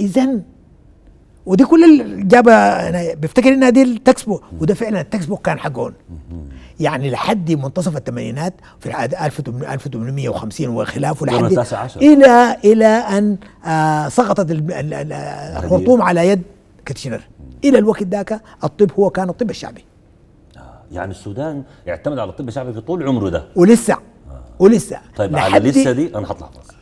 اذا ودي كل الجابه انا بفتكر انها دي التكست بوك وده فعلا التكست بوك كان حقهم يعني لحد منتصف الثمانينات في 1850 وخلافه لحد الى الى ان آه سقطت الخرطوم على يد كتشنر الى الوقت ذاك الطب هو كان الطب الشعبي آه، يعني السودان اعتمد على الطب الشعبي في طول عمره ده ولسه ولسه طيب على لسه دي انا هطلع فاصل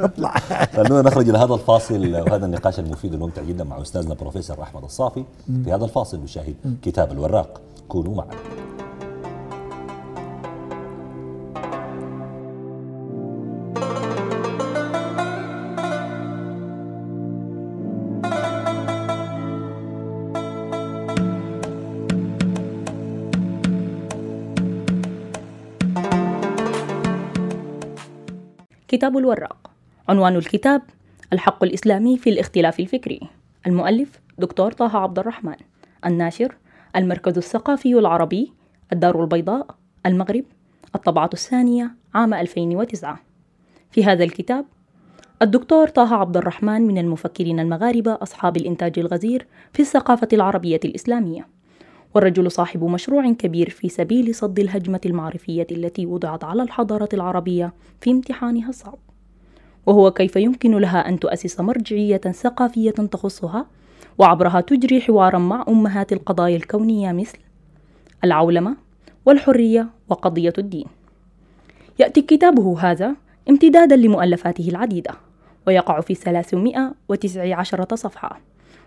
اطلع خلونا نخرج الى هذا الفاصل وهذا النقاش المفيد الممتع جدا مع استاذنا بروفيسور احمد الصافي في هذا الفاصل نشاهد كتاب الوراق كونوا معنا كتاب الوراق عنوان الكتاب الحق الإسلامي في الاختلاف الفكري المؤلف دكتور طه عبد الرحمن الناشر المركز الثقافي العربي الدار البيضاء المغرب الطبعة الثانية عام 2009 في هذا الكتاب الدكتور طه عبد الرحمن من المفكرين المغاربة أصحاب الإنتاج الغزير في الثقافة العربية الإسلامية والرجل صاحب مشروع كبير في سبيل صد الهجمة المعرفية التي وضعت على الحضارة العربية في امتحانها الصعب وهو كيف يمكن لها أن تؤسس مرجعية ثقافية تخصها وعبرها تجري حوارا مع أمهات القضايا الكونية مثل العولمة والحرية وقضية الدين يأتي كتابه هذا امتدادا لمؤلفاته العديدة ويقع في 319 صفحة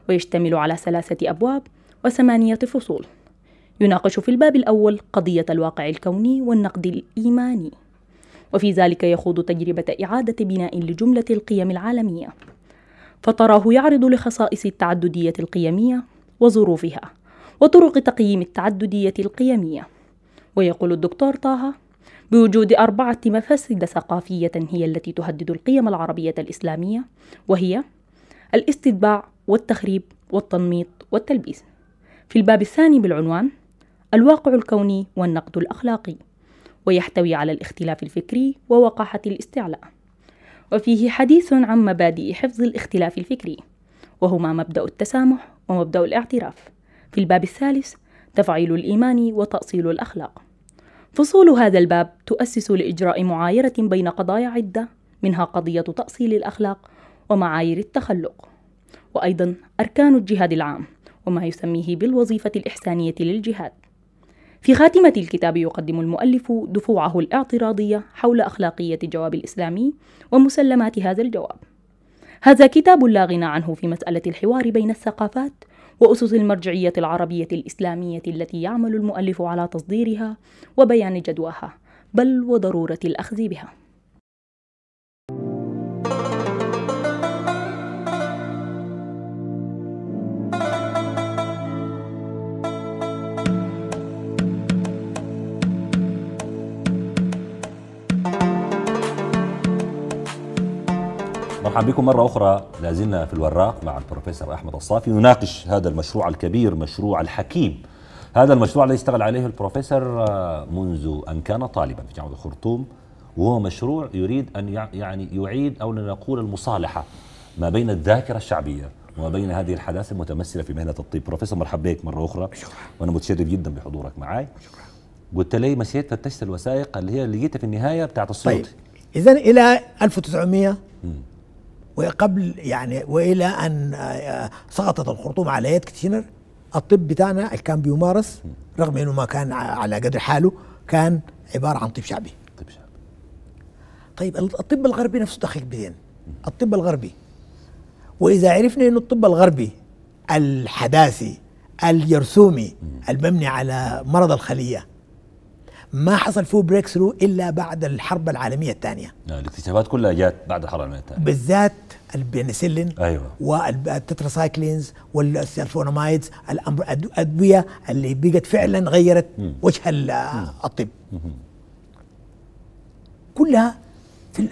ويشتمل على ثلاثة أبواب وثمانية فصول يناقش في الباب الأول قضية الواقع الكوني والنقد الإيماني وفي ذلك يخوض تجربة إعادة بناء لجملة القيم العالمية فتراه يعرض لخصائص التعددية القيمية وظروفها وطرق تقييم التعددية القيمية ويقول الدكتور طه بوجود أربعة مفاسد ثقافية هي التي تهدد القيم العربية الإسلامية وهي الاستتباع والتخريب والتنميط والتلبيس في الباب الثاني بالعنوان الواقع الكوني والنقد الأخلاقي ويحتوي على الاختلاف الفكري ووقاحة الاستعلاء وفيه حديث عن مبادئ حفظ الاختلاف الفكري وهما مبدأ التسامح ومبدأ الاعتراف في الباب الثالث تفعيل الإيمان وتأصيل الأخلاق فصول هذا الباب تؤسس لإجراء معايرة بين قضايا عدة منها قضية تأصيل الأخلاق ومعايير التخلق وأيضا أركان الجهاد العام وما يسميه بالوظيفة الإحسانية للجهاد. في خاتمة الكتاب يقدم المؤلف دفوعه الاعتراضية حول أخلاقية الجواب الإسلامي ومسلمات هذا الجواب. هذا كتاب لا غنى عنه في مسألة الحوار بين الثقافات وأسس المرجعية العربية الإسلامية التي يعمل المؤلف على تصديرها وبيان جدواها، بل وضرورة الأخذ بها. مرحبا بكم مرة أخرى لازلنا في الوراق مع البروفيسور أحمد الصافي نناقش هذا المشروع الكبير مشروع الحكيم هذا المشروع الذي اشتغل عليه البروفيسور آه، منذ أن كان طالبا في جامعة الخرطوم وهو مشروع يريد أن يعني يعيد أو لنقول المصالحة ما بين الذاكرة الشعبية وما بين هذه الحداثة المتمثلة في مهنة الطب بروفيسور مرحبا بك مرة أخرى شكرا. وأنا متشرف جدا بحضورك معي شكرا. قلت لي مشيت فتشت الوثائق اللي هي لقيتها في النهاية بتاعت الصوت طيب. إذا إلى 1900 وقبل يعني والى ان آه، سقطت الخرطوم على يد كتشنر الطب بتاعنا اللي كان بيمارس رغم انه ما كان على قدر حاله كان عباره عن طب شعبي طب شعبي طيب الطب الغربي نفسه دخل بدين الطب الغربي واذا عرفنا انه الطب الغربي الحداثي الجرثومي المبني على مرض الخليه ما حصل فيه بريك ثرو الا بعد الحرب العالميه الثانيه نعم، الاكتشافات كلها جات بعد الحرب العالميه الثانيه بالذات البنسلين ايوه والتتراسايكلينز والسيرفونامايدز الادويه اللي بقت فعلا غيرت مم. وجه الطب كلها في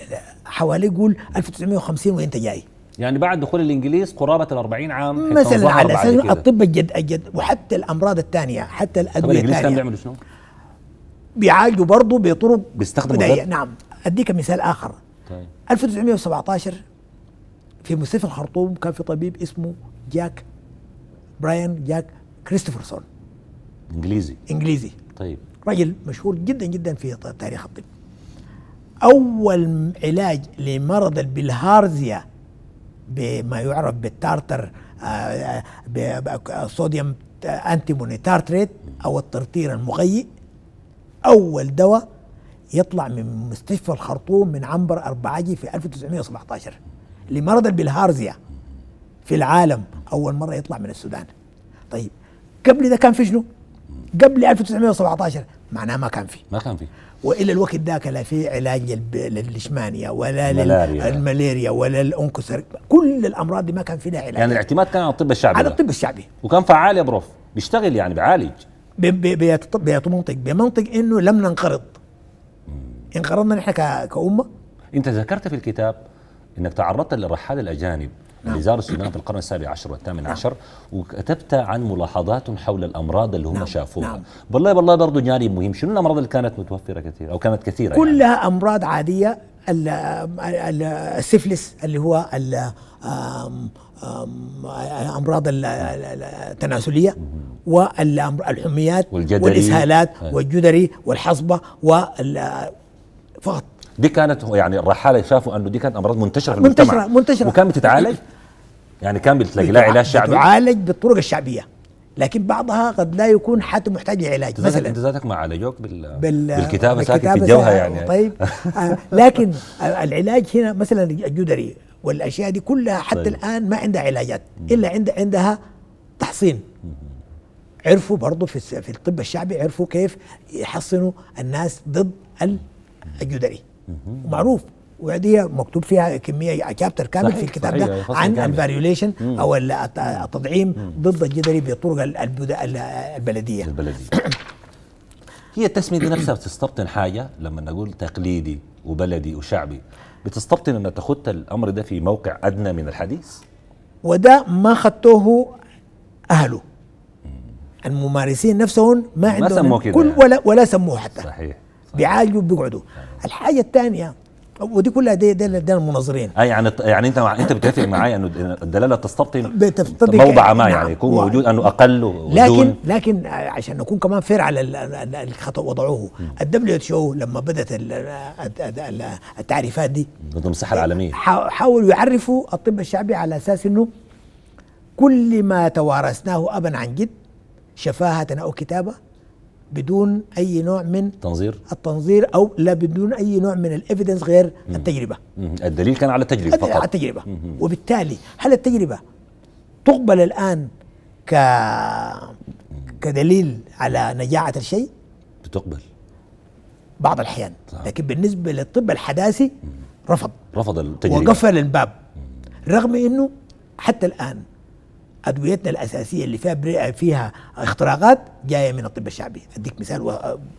حوالي قول 1950 وانت جاي يعني بعد دخول الانجليز قرابه ال 40 عام مثلا على سبيل الطب الجد الجد وحتى الامراض الثانيه حتى الادويه الثانيه الانجليز كانوا بيعملوا شنو؟ بيعالجوا برضه بطرق بيستخدموا غير نعم اديك مثال اخر طيب 1917 في مستشفى الخرطوم كان في طبيب اسمه جاك براين جاك كريستوفرسون انجليزي انجليزي طيب رجل مشهور جدا جدا في تاريخ الطب اول علاج لمرض البلهارزيا بما يعرف بالتارتر آه، آه، صوديوم آه، انتيموني تارتريت او الترتير المغيئ أول دواء يطلع من مستشفى الخرطوم من عنبر أربعاجي في 1917 لمرض البلهارزيا في العالم أول مرة يطلع من السودان طيب قبل ده كان في شنو؟ قبل 1917 معناه ما كان في ما كان في والى الوقت ذاك لا في علاج للشمانيا ولا للملاريا ولا الانكسر كل الامراض دي ما كان في لها علاج يعني الاعتماد كان على الطب الشعبي على الطب الشعبي وكان فعال يا بروف بيشتغل يعني بعالج بمنطق بمنطق انه لم ننقرض انقرضنا نحن كامه انت ذكرت في الكتاب انك تعرضت للرحال الاجانب اللي نعم. زاروا السودان في القرن السابع عشر والثامن نعم. عشر وكتبت عن ملاحظات حول الامراض اللي هم نعم. شافوها نعم. بالله بالله برضه جانب مهم شنو الامراض اللي كانت متوفره كثير او كانت كثيره يعني؟ كلها يعني؟ امراض عاديه السفلس اللي هو آه، امراض التناسليه والحميات والاسهالات إيه. والجدري والحصبه وال فقط دي كانت يعني الرحاله شافوا انه دي كانت امراض منتشره في المجتمع منتشره منتشره وكان بتتعالج يعني كان بتلاقي لها علاج شعبي بتعالج بالطرق الشعبيه لكن بعضها قد لا يكون حتى محتاج لعلاج مثلا انت ذاتك ما عالجوك بال... بال... بالكتابه ساكن في الجوهه يعني طيب آه، لكن العلاج هنا مثلا الجدري والاشياء دي كلها حتى طيب. الان ما عندها علاجات الا عند عندها تحصين عرفوا برضه في في الطب الشعبي عرفوا كيف يحصنوا الناس ضد الجدري معروف ودي مكتوب فيها كميه شابتر كامل في الكتاب ده يعني عن الفاريوليشن او التطعيم ضد الجدري بطرق البلديه البلديه هي التسميه دي نفسها بتستبطن حاجه لما نقول تقليدي وبلدي وشعبي بتستبطن أن تخدت الأمر ده في موقع أدنى من الحديث وده ما خدته أهله الممارسين نفسهم ما عندهم كل يعني. ولا ولا سموه حتى صحيح, صحيح. بيعالجوا بيقعدوا نعم. الحاجة الثانية ودي كلها دي دي, دي المناظرين اي يعني يعني انت مع انت بتتفق معايا انه الدلاله تستبطن بتفتضح موضع ما يعني نعم. يكون موجود انه اقل لكن لكن عشان نكون كمان فير على الخطا وضعوه الدبليو اتش او لما بدات التعريفات دي منظمه الصحه العالميه حاولوا يعرفوا الطب الشعبي على اساس انه كل ما توارثناه ابا عن جد شفاهه او كتابه بدون اي نوع من تنظير التنظير او لا بدون اي نوع من الايفيدنس غير مم. التجربه مم. الدليل كان على التجربه فقط على التجربه مم. وبالتالي هل التجربه تقبل الان ك كدليل على نجاعه الشيء بتقبل بعض الاحيان صح. لكن بالنسبه للطب الحداثي رفض رفض التجربه وقفل الباب مم. رغم انه حتى الان ادويتنا الاساسيه اللي فيها فيها اختراقات جايه من الطب الشعبي اديك مثال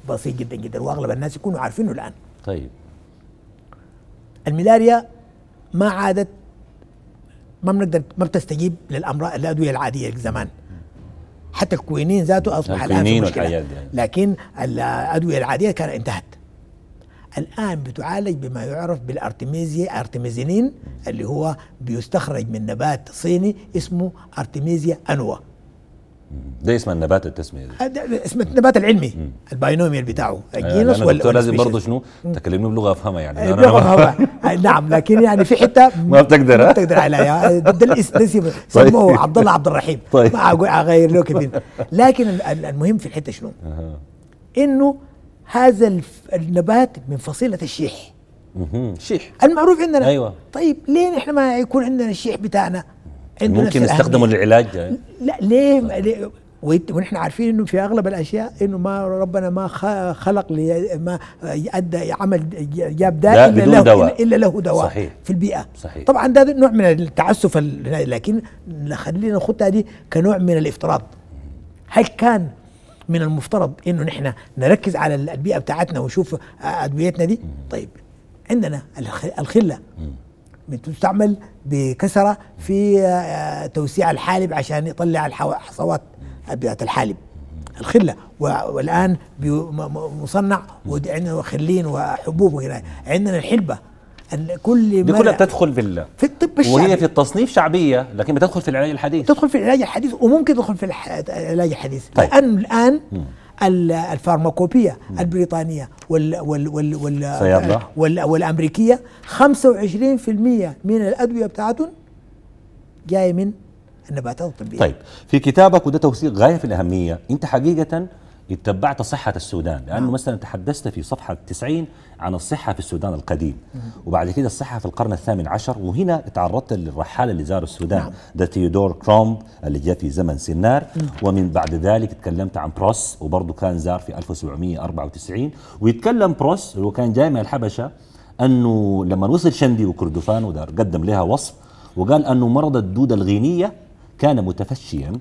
بسيط جدا جدا واغلب الناس يكونوا عارفينه الان طيب الملاريا ما عادت ما بنقدر ما بتستجيب للامراض الادويه العاديه زمان حتى الكوينين ذاته اصبح الان في يعني. لكن الادويه العاديه كانت انتهت الآن بتعالج بما يعرف بالأرتميزيا أرتميزينين اللي هو بيستخرج من نبات صيني اسمه أرتميزيا أنوا ده اسم النبات التسمية دي. آه، اسم النبات العلمي الباينوميال بتاعه آه، الجينوس ولا وال لازم برضه شنو تكلمني بلغه افهمها يعني آه، بلغه نعم لكن يعني في حته ما بتقدر ما بتقدر عليها ده الاسم طيب. سموه عبد الله عبد الرحيم طيب ما اغير له كثير لكن المهم في الحته شنو؟ انه هذا النبات من فصيله الشيح شيح المعروف عندنا ايوه طيب ليه نحن ما يكون عندنا الشيح بتاعنا عندنا ممكن نستخدمه للعلاج لا ليه, طيب. ليه ونحن عارفين انه في اغلب الاشياء انه ما ربنا ما خلق لي ما ادى عمل جاب ده الا له دواء. الا له دواء صحيح في البيئه صحيح طبعا ده نوع من التعسف لكن خلينا ناخذها دي كنوع من الافتراض هل كان من المفترض انه نحن نركز على البيئه بتاعتنا ونشوف ادويتنا دي طيب عندنا الخله بتستعمل بكسره في آه، توسيع الحالب عشان يطلع الحصوات بتاعت الحالب الخله والان مصنع وعندنا خلين وحبوب وغيرها عندنا الحلبه كل دي كلها بتدخل في في الطب الشعبي وهي في التصنيف شعبيه لكن بتدخل في العلاج الحديث تدخل في العلاج الحديث وممكن تدخل في العلاج الحديث طيب. لان الان الفارماكوبيه م. البريطانيه وال وال وال وال آه، وال والامريكيه 25% من الادويه بتاعتهم جايه من النباتات الطبيه طيب في كتابك وده توثيق غايه في الاهميه انت حقيقه اتبعت صحة السودان لأنه نعم. مثلا تحدثت في صفحة 90 عن الصحة في السودان القديم وبعد كده الصحة في القرن الثامن عشر وهنا تعرضت للرحالة اللي زاروا السودان نعم. ده تيودور كرومب اللي جاء في زمن سنار نعم. ومن بعد ذلك تكلمت عن بروس وبرضه كان زار في 1794 ويتكلم بروس اللي هو كان جاي من الحبشة أنه لما وصل شندي وكردفان ودار قدم لها وصف وقال أنه مرض الدودة الغينية كان متفشيا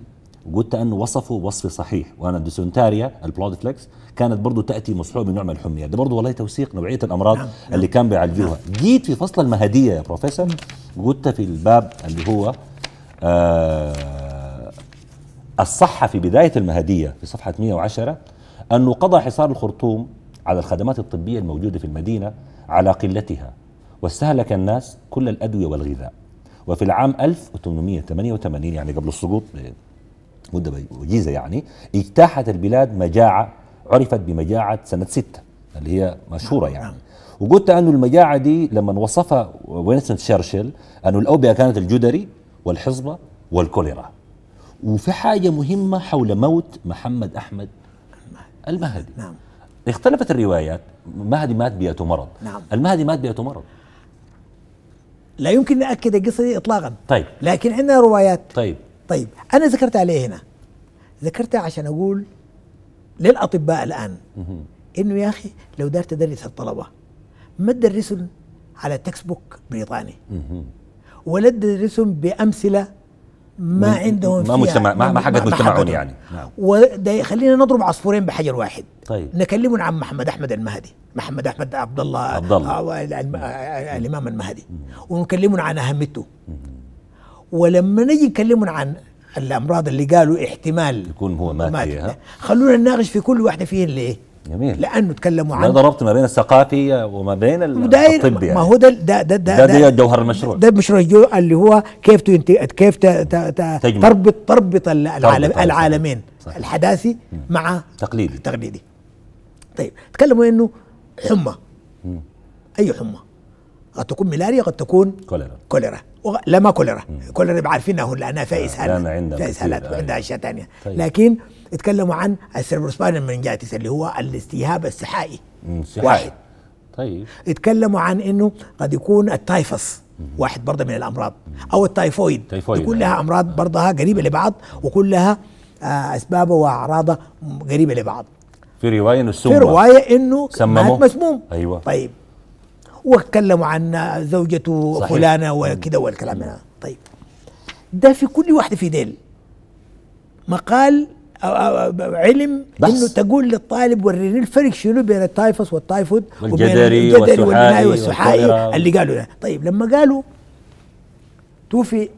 وقلت أنه وصفه وصف صحيح وأن الديسونتاريا البلود فليكس كانت برضه تأتي مصحوبة بنوع من الحمية ده برضه والله توثيق نوعية الأمراض نعم. نعم. اللي كان بيعالجوها نعم. جيت في فصل المهدية يا بروفيسور قلت في الباب اللي هو آه الصحة في بداية المهدية في صفحة 110 أنه قضى حصار الخرطوم على الخدمات الطبية الموجودة في المدينة على قلتها واستهلك الناس كل الأدوية والغذاء وفي العام 1888 يعني قبل السقوط مدة وجيزة يعني اجتاحت البلاد مجاعة عرفت بمجاعة سنة ستة اللي هي مشهورة نعم، يعني نعم. وقلت أنه المجاعة دي لما وصفها وينستون تشرشل أنه الأوبئة كانت الجدري والحصبة والكوليرا وفي حاجة مهمة حول موت محمد أحمد المهدي نعم اختلفت الروايات المهدي مات بيئته مرض نعم المهدي مات بيئته مرض لا يمكن نأكد القصة دي إطلاقا طيب لكن عندنا روايات طيب طيب انا ذكرتها ليه هنا؟ ذكرتها عشان اقول للاطباء الان انه يا اخي لو دار تدرس الطلبه ما تدرسهم على تكست بوك بريطاني ولا تدرسهم بامثله ما عندهم ما مجتمع ما, ما حقت مجتمعهم يعني نعم. وده خلينا نضرب عصفورين بحجر واحد طيب نكلمهم عن محمد احمد المهدي محمد احمد عبد الله عبد الله آه، آه، آه، الامام المهدي ونكلمهم عن اهميته ولما نجي نكلمهم عن الامراض اللي قالوا احتمال يكون هو مات, فيها خلونا نناقش في كل واحده فيهن ليه؟ جميل لانه تكلموا عن انا ضربت ما بين الثقافي وما بين الطب يعني ما هو ده ده ده ده, ده, ده جوهر المشروع ده مشروع اللي هو كيف كيف تربط تربط العالم العالمين صحيح. الحداثي مع تقليدي تقليدي طيب تكلموا انه حمى اي حمى قد تكون ملاريا قد تكون كوليرا كوليرا وغ... ما كوليرا مم. كوليرا عارفينها لانها فيها آه، اسهالات عندنا فيها اسهالات وعندها آه. اشياء ثانيه طيب. لكن اتكلموا عن السيربروسباينال مننجاتس اللي هو الاستيهاب السحائي واحد طيب اتكلموا عن انه قد يكون التايفس واحد برضه من الامراض او التايفويد تايفويد لها آه. امراض برضها قريبه لبعض وكلها اسبابها واعراضها قريبه لبعض في روايه انه السم في روايه انه سممه مسموم ايوه طيب واتكلموا عن زوجته فلانه وكده والكلام هذا طيب ده في كل واحده في ديل مقال أو أو علم بس. انه تقول للطالب وريني الفرق شنو بين التايفوس والتايفود والجدري والجدري والسحائي, والسحائي اللي قالوا له طيب لما قالوا توفي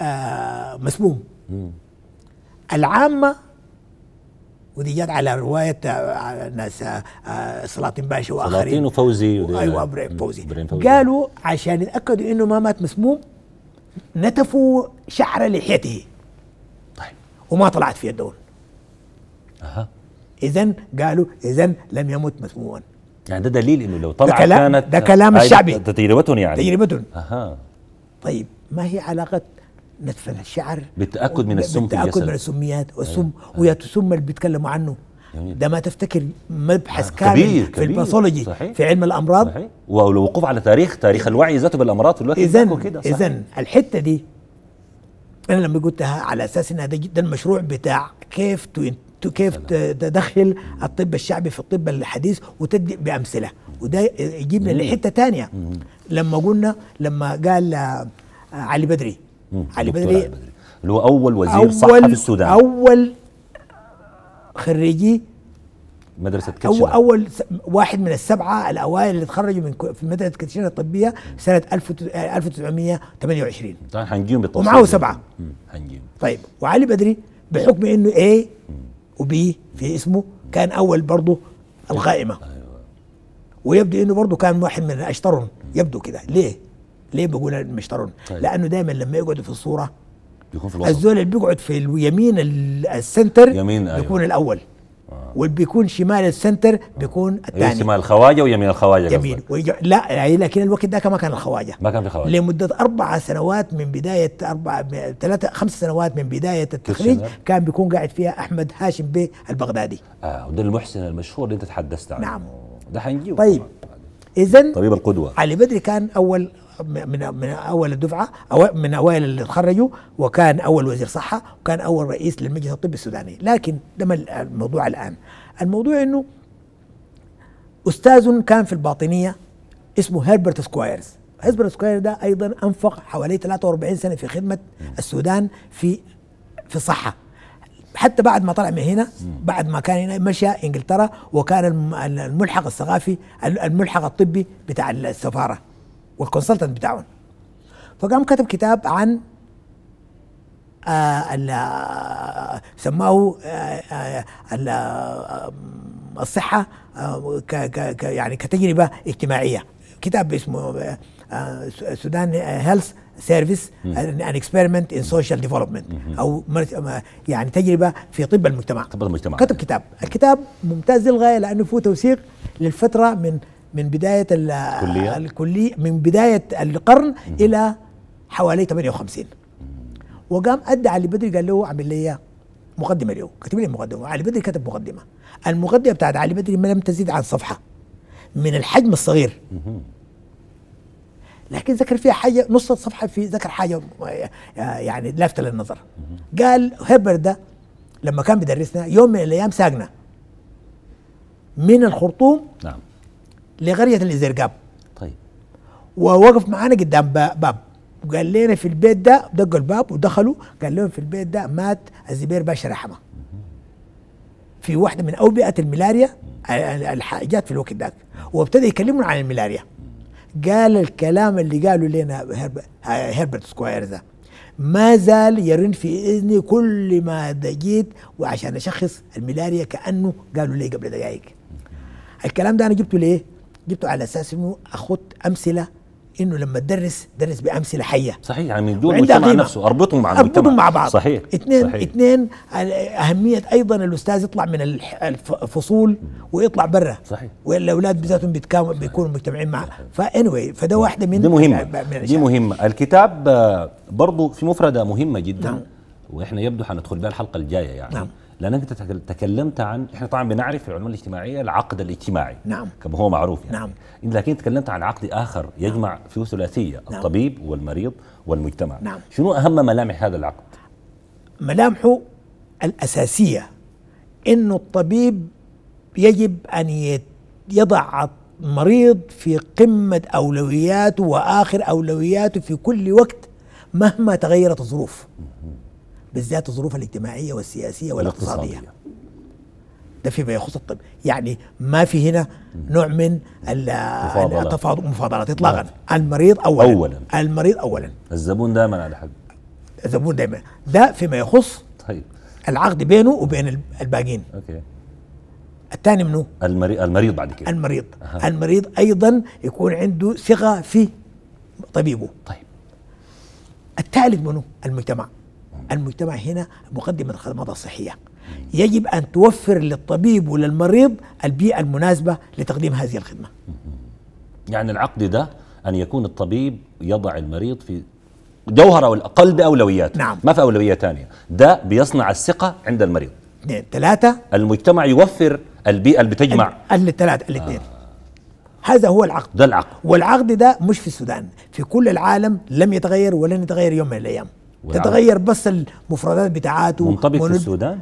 آه مسموم العامه ودي جات على روايه آه، ناس آه، آه، سلاطين باشا واخرين سلاطين وفوزي ايوه ابراهيم فوزي. فوزي قالوا عشان يتاكدوا انه ما مات مسموم نتفوا شعر لحيته طيب وما طلعت في الدون اها اذا قالوا اذا لم يمت مسموما يعني ده دليل انه لو طلعت كانت ده كلام الشعبي تجربتهم يعني تجربتهم اها طيب ما هي علاقه نتف الشعر بالتاكد من السم في الجسد. من السميات والسم أيوة. أيوة. تسم اللي بيتكلموا عنه ده ما تفتكر مبحث كبير آه، كامل كبير في الباثولوجي في علم الامراض صحيح والوقوف على تاريخ تاريخ الوعي ذاته بالامراض في الوقت اذا اذا الحته دي انا لما قلتها على اساس ان ده, ده المشروع بتاع كيف تو كيف تدخل الطب الشعبي في الطب الحديث وتدي بامثله وده يجيبنا لحته ثانيه لما قلنا لما قال آه، علي بدري علي بدري اللي هو اول وزير أول صحه في السودان اول خريجي مدرسة كتشنا أو أول واحد من السبعة الأوائل اللي تخرجوا من في مدرسة كتشنا الطبية سنة 1928 طبعا حنجيهم بالتفصيل ومعه سبعة حنجيهم طيب وعلي بدري بحكم إنه اي وبي في اسمه كان أول برضه القائمة أيوة. ويبدو إنه برضه كان واحد من أشطرهم يبدو كده ليه؟ ليه بقول مش طيب. لانه دايما لما يقعدوا في الصوره بيكون في الوسط الزول اللي بيقعد في اليمين السنتر يمين أيوة. بيكون الاول آه. بيكون شمال السنتر آه. بيكون الثاني شمال الخواجه ويمين الخواجه يمين ويجو... لا يعني لكن الوقت ده ما كان الخواجه ما كان في خواجه لمده اربع سنوات من بدايه اربع ثلاثه خمس سنوات من بدايه التخريج كان بيكون قاعد فيها احمد هاشم بيه البغدادي اه وده المحسن المشهور اللي انت تحدثت عنه نعم ده حنجيبه طيب اذا طبيب القدوه علي بدري كان اول من من اول الدفعه أو من اوائل اللي تخرجوا وكان اول وزير صحه وكان اول رئيس للمجلس الطبي السوداني لكن ده الموضوع الان الموضوع انه استاذ كان في الباطنيه اسمه هربرت سكوايرز هربرت سكوايرز ده ايضا انفق حوالي 43 سنه في خدمه السودان في في الصحه حتى بعد ما طلع من هنا بعد ما كان هنا مشى انجلترا وكان الملحق الثقافي الملحق الطبي بتاع السفاره والكونسلتنت بتاعهم فقام كتب كتاب عن آه سماه آه آه, آه، الصحة كـ آه، كـ يعني كتجربة اجتماعية كتاب اسمه سودان هيلث سيرفيس ان اكسبيرمنت ان سوشيال ديفلوبمنت او آه، يعني تجربه في طب المجتمع طب المجتمع كتب كتاب الكتاب ممتاز للغايه لانه فيه توثيق للفتره من من بدايه الكليه, الكلية من بدايه القرن الى حوالي 58 وقام ادى علي بدري قال له اعمل لي مقدمه له كتب لي مقدمه علي بدري كتب مقدمه المقدمه بتاعت علي بدري ما لم تزيد عن صفحه من الحجم الصغير لكن ذكر فيها حاجه نص الصفحه في ذكر حاجه يعني لافته للنظر قال هيبر ده لما كان بيدرسنا يوم من الايام ساقنا من الخرطوم نعم لقرية الإزرقاب طيب ووقف معانا قدام باب وقال لنا في البيت ده دقوا الباب ودخلوا قال لهم في البيت ده مات الزبير باشا رحمه في واحده من اوبئه الملاريا الحاجات في الوقت ذاك وابتدى يكلمون عن الملاريا قال الكلام اللي قالوا لنا هربرت سكوير ذا ما زال يرن في اذني كل ما جيت وعشان اشخص الملاريا كانه قالوا لي قبل دقائق الكلام ده انا جبته ليه؟ جبته على اساس انه اخد امثله انه لما تدرس درس بامثله حيه صحيح يعني من دون المجتمع نفسه اربطهم مع المجتمع اربطهم مع بعض صحيح اثنين اثنين اهميه ايضا الاستاذ يطلع من الفصول ويطلع برا صحيح والاولاد بذاتهم بيكونوا مجتمعين مع فاني فده واحده من دي مهمه دي مهمه الكتاب آه، برضه في مفرده مهمه جدا نعم. واحنا يبدو حندخل بها الحلقه الجايه يعني نعم. لانك انت تكلمت عن احنا طبعا بنعرف في العلوم الاجتماعيه العقد الاجتماعي نعم كما هو معروف يعني نعم لكن تكلمت عن عقد اخر يجمع نعم. فيه ثلاثيه نعم. الطبيب والمريض والمجتمع نعم شنو اهم ملامح هذا العقد؟ ملامحه الاساسيه انه الطبيب يجب ان يضع المريض في قمه اولوياته واخر اولوياته في كل وقت مهما تغيرت الظروف بالذات الظروف الاجتماعية والسياسية والاقتصادية ده فيما يخص الطب يعني ما في هنا نوع من التفاضل مفاضلات اطلاقا المريض اولا اولا المريض اولا الزبون دائما على حق الزبون دائما ده فيما يخص طيب العقد بينه وبين الباقين اوكي الثاني منه المريض المريض بعد كده المريض أه. المريض ايضا يكون عنده ثقه في طبيبه طيب الثالث منه المجتمع المجتمع هنا مقدم الخدمات الصحية يجب أن توفر للطبيب وللمريض البيئة المناسبة لتقديم هذه الخدمة يعني العقد ده أن يكون الطبيب يضع المريض في جوهر أو الأقل أولوياته نعم. ما في أولوية ثانية ده بيصنع الثقة عند المريض اثنين ثلاثة المجتمع يوفر البيئة اللي بتجمع الثلاثة الاثنين آه. هذا هو العقد ده العقد والعقد ده مش في السودان في كل العالم لم يتغير ولن يتغير يوم من الأيام تتغير بس المفردات بتاعاته منطبق ونب... في السودان؟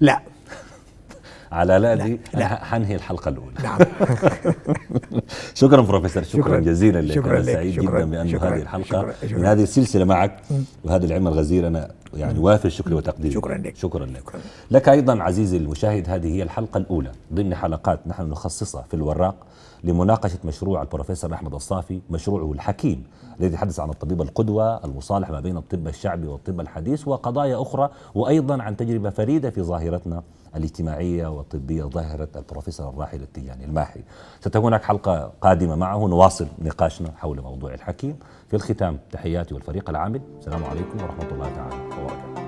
لا على لا, لا دي لا حنهي الحلقه الاولى نعم شكرا بروفيسور شكرا, شكرا جزيلا لك شكرا انا سعيد شكرا جدا بانه شكرا هذه الحلقه شكرا شكرا من هذه السلسله معك وهذا العلم الغزير انا يعني وافي الشكر وتقديري شكرا لك شكرا لك شكرا لك ايضا عزيزي المشاهد هذه هي الحلقه الاولى ضمن حلقات نحن نخصصها في الوراق لمناقشة مشروع البروفيسور أحمد الصافي مشروعه الحكيم الذي يتحدث عن الطبيب القدوة المصالح ما بين الطب الشعبي والطب الحديث وقضايا أخرى وأيضا عن تجربة فريدة في ظاهرتنا الاجتماعية والطبية ظاهرة البروفيسور الراحل التيجاني الماحي ستكون هناك حلقة قادمة معه نواصل نقاشنا حول موضوع الحكيم في الختام تحياتي والفريق العامل السلام عليكم ورحمة الله تعالى وبركاته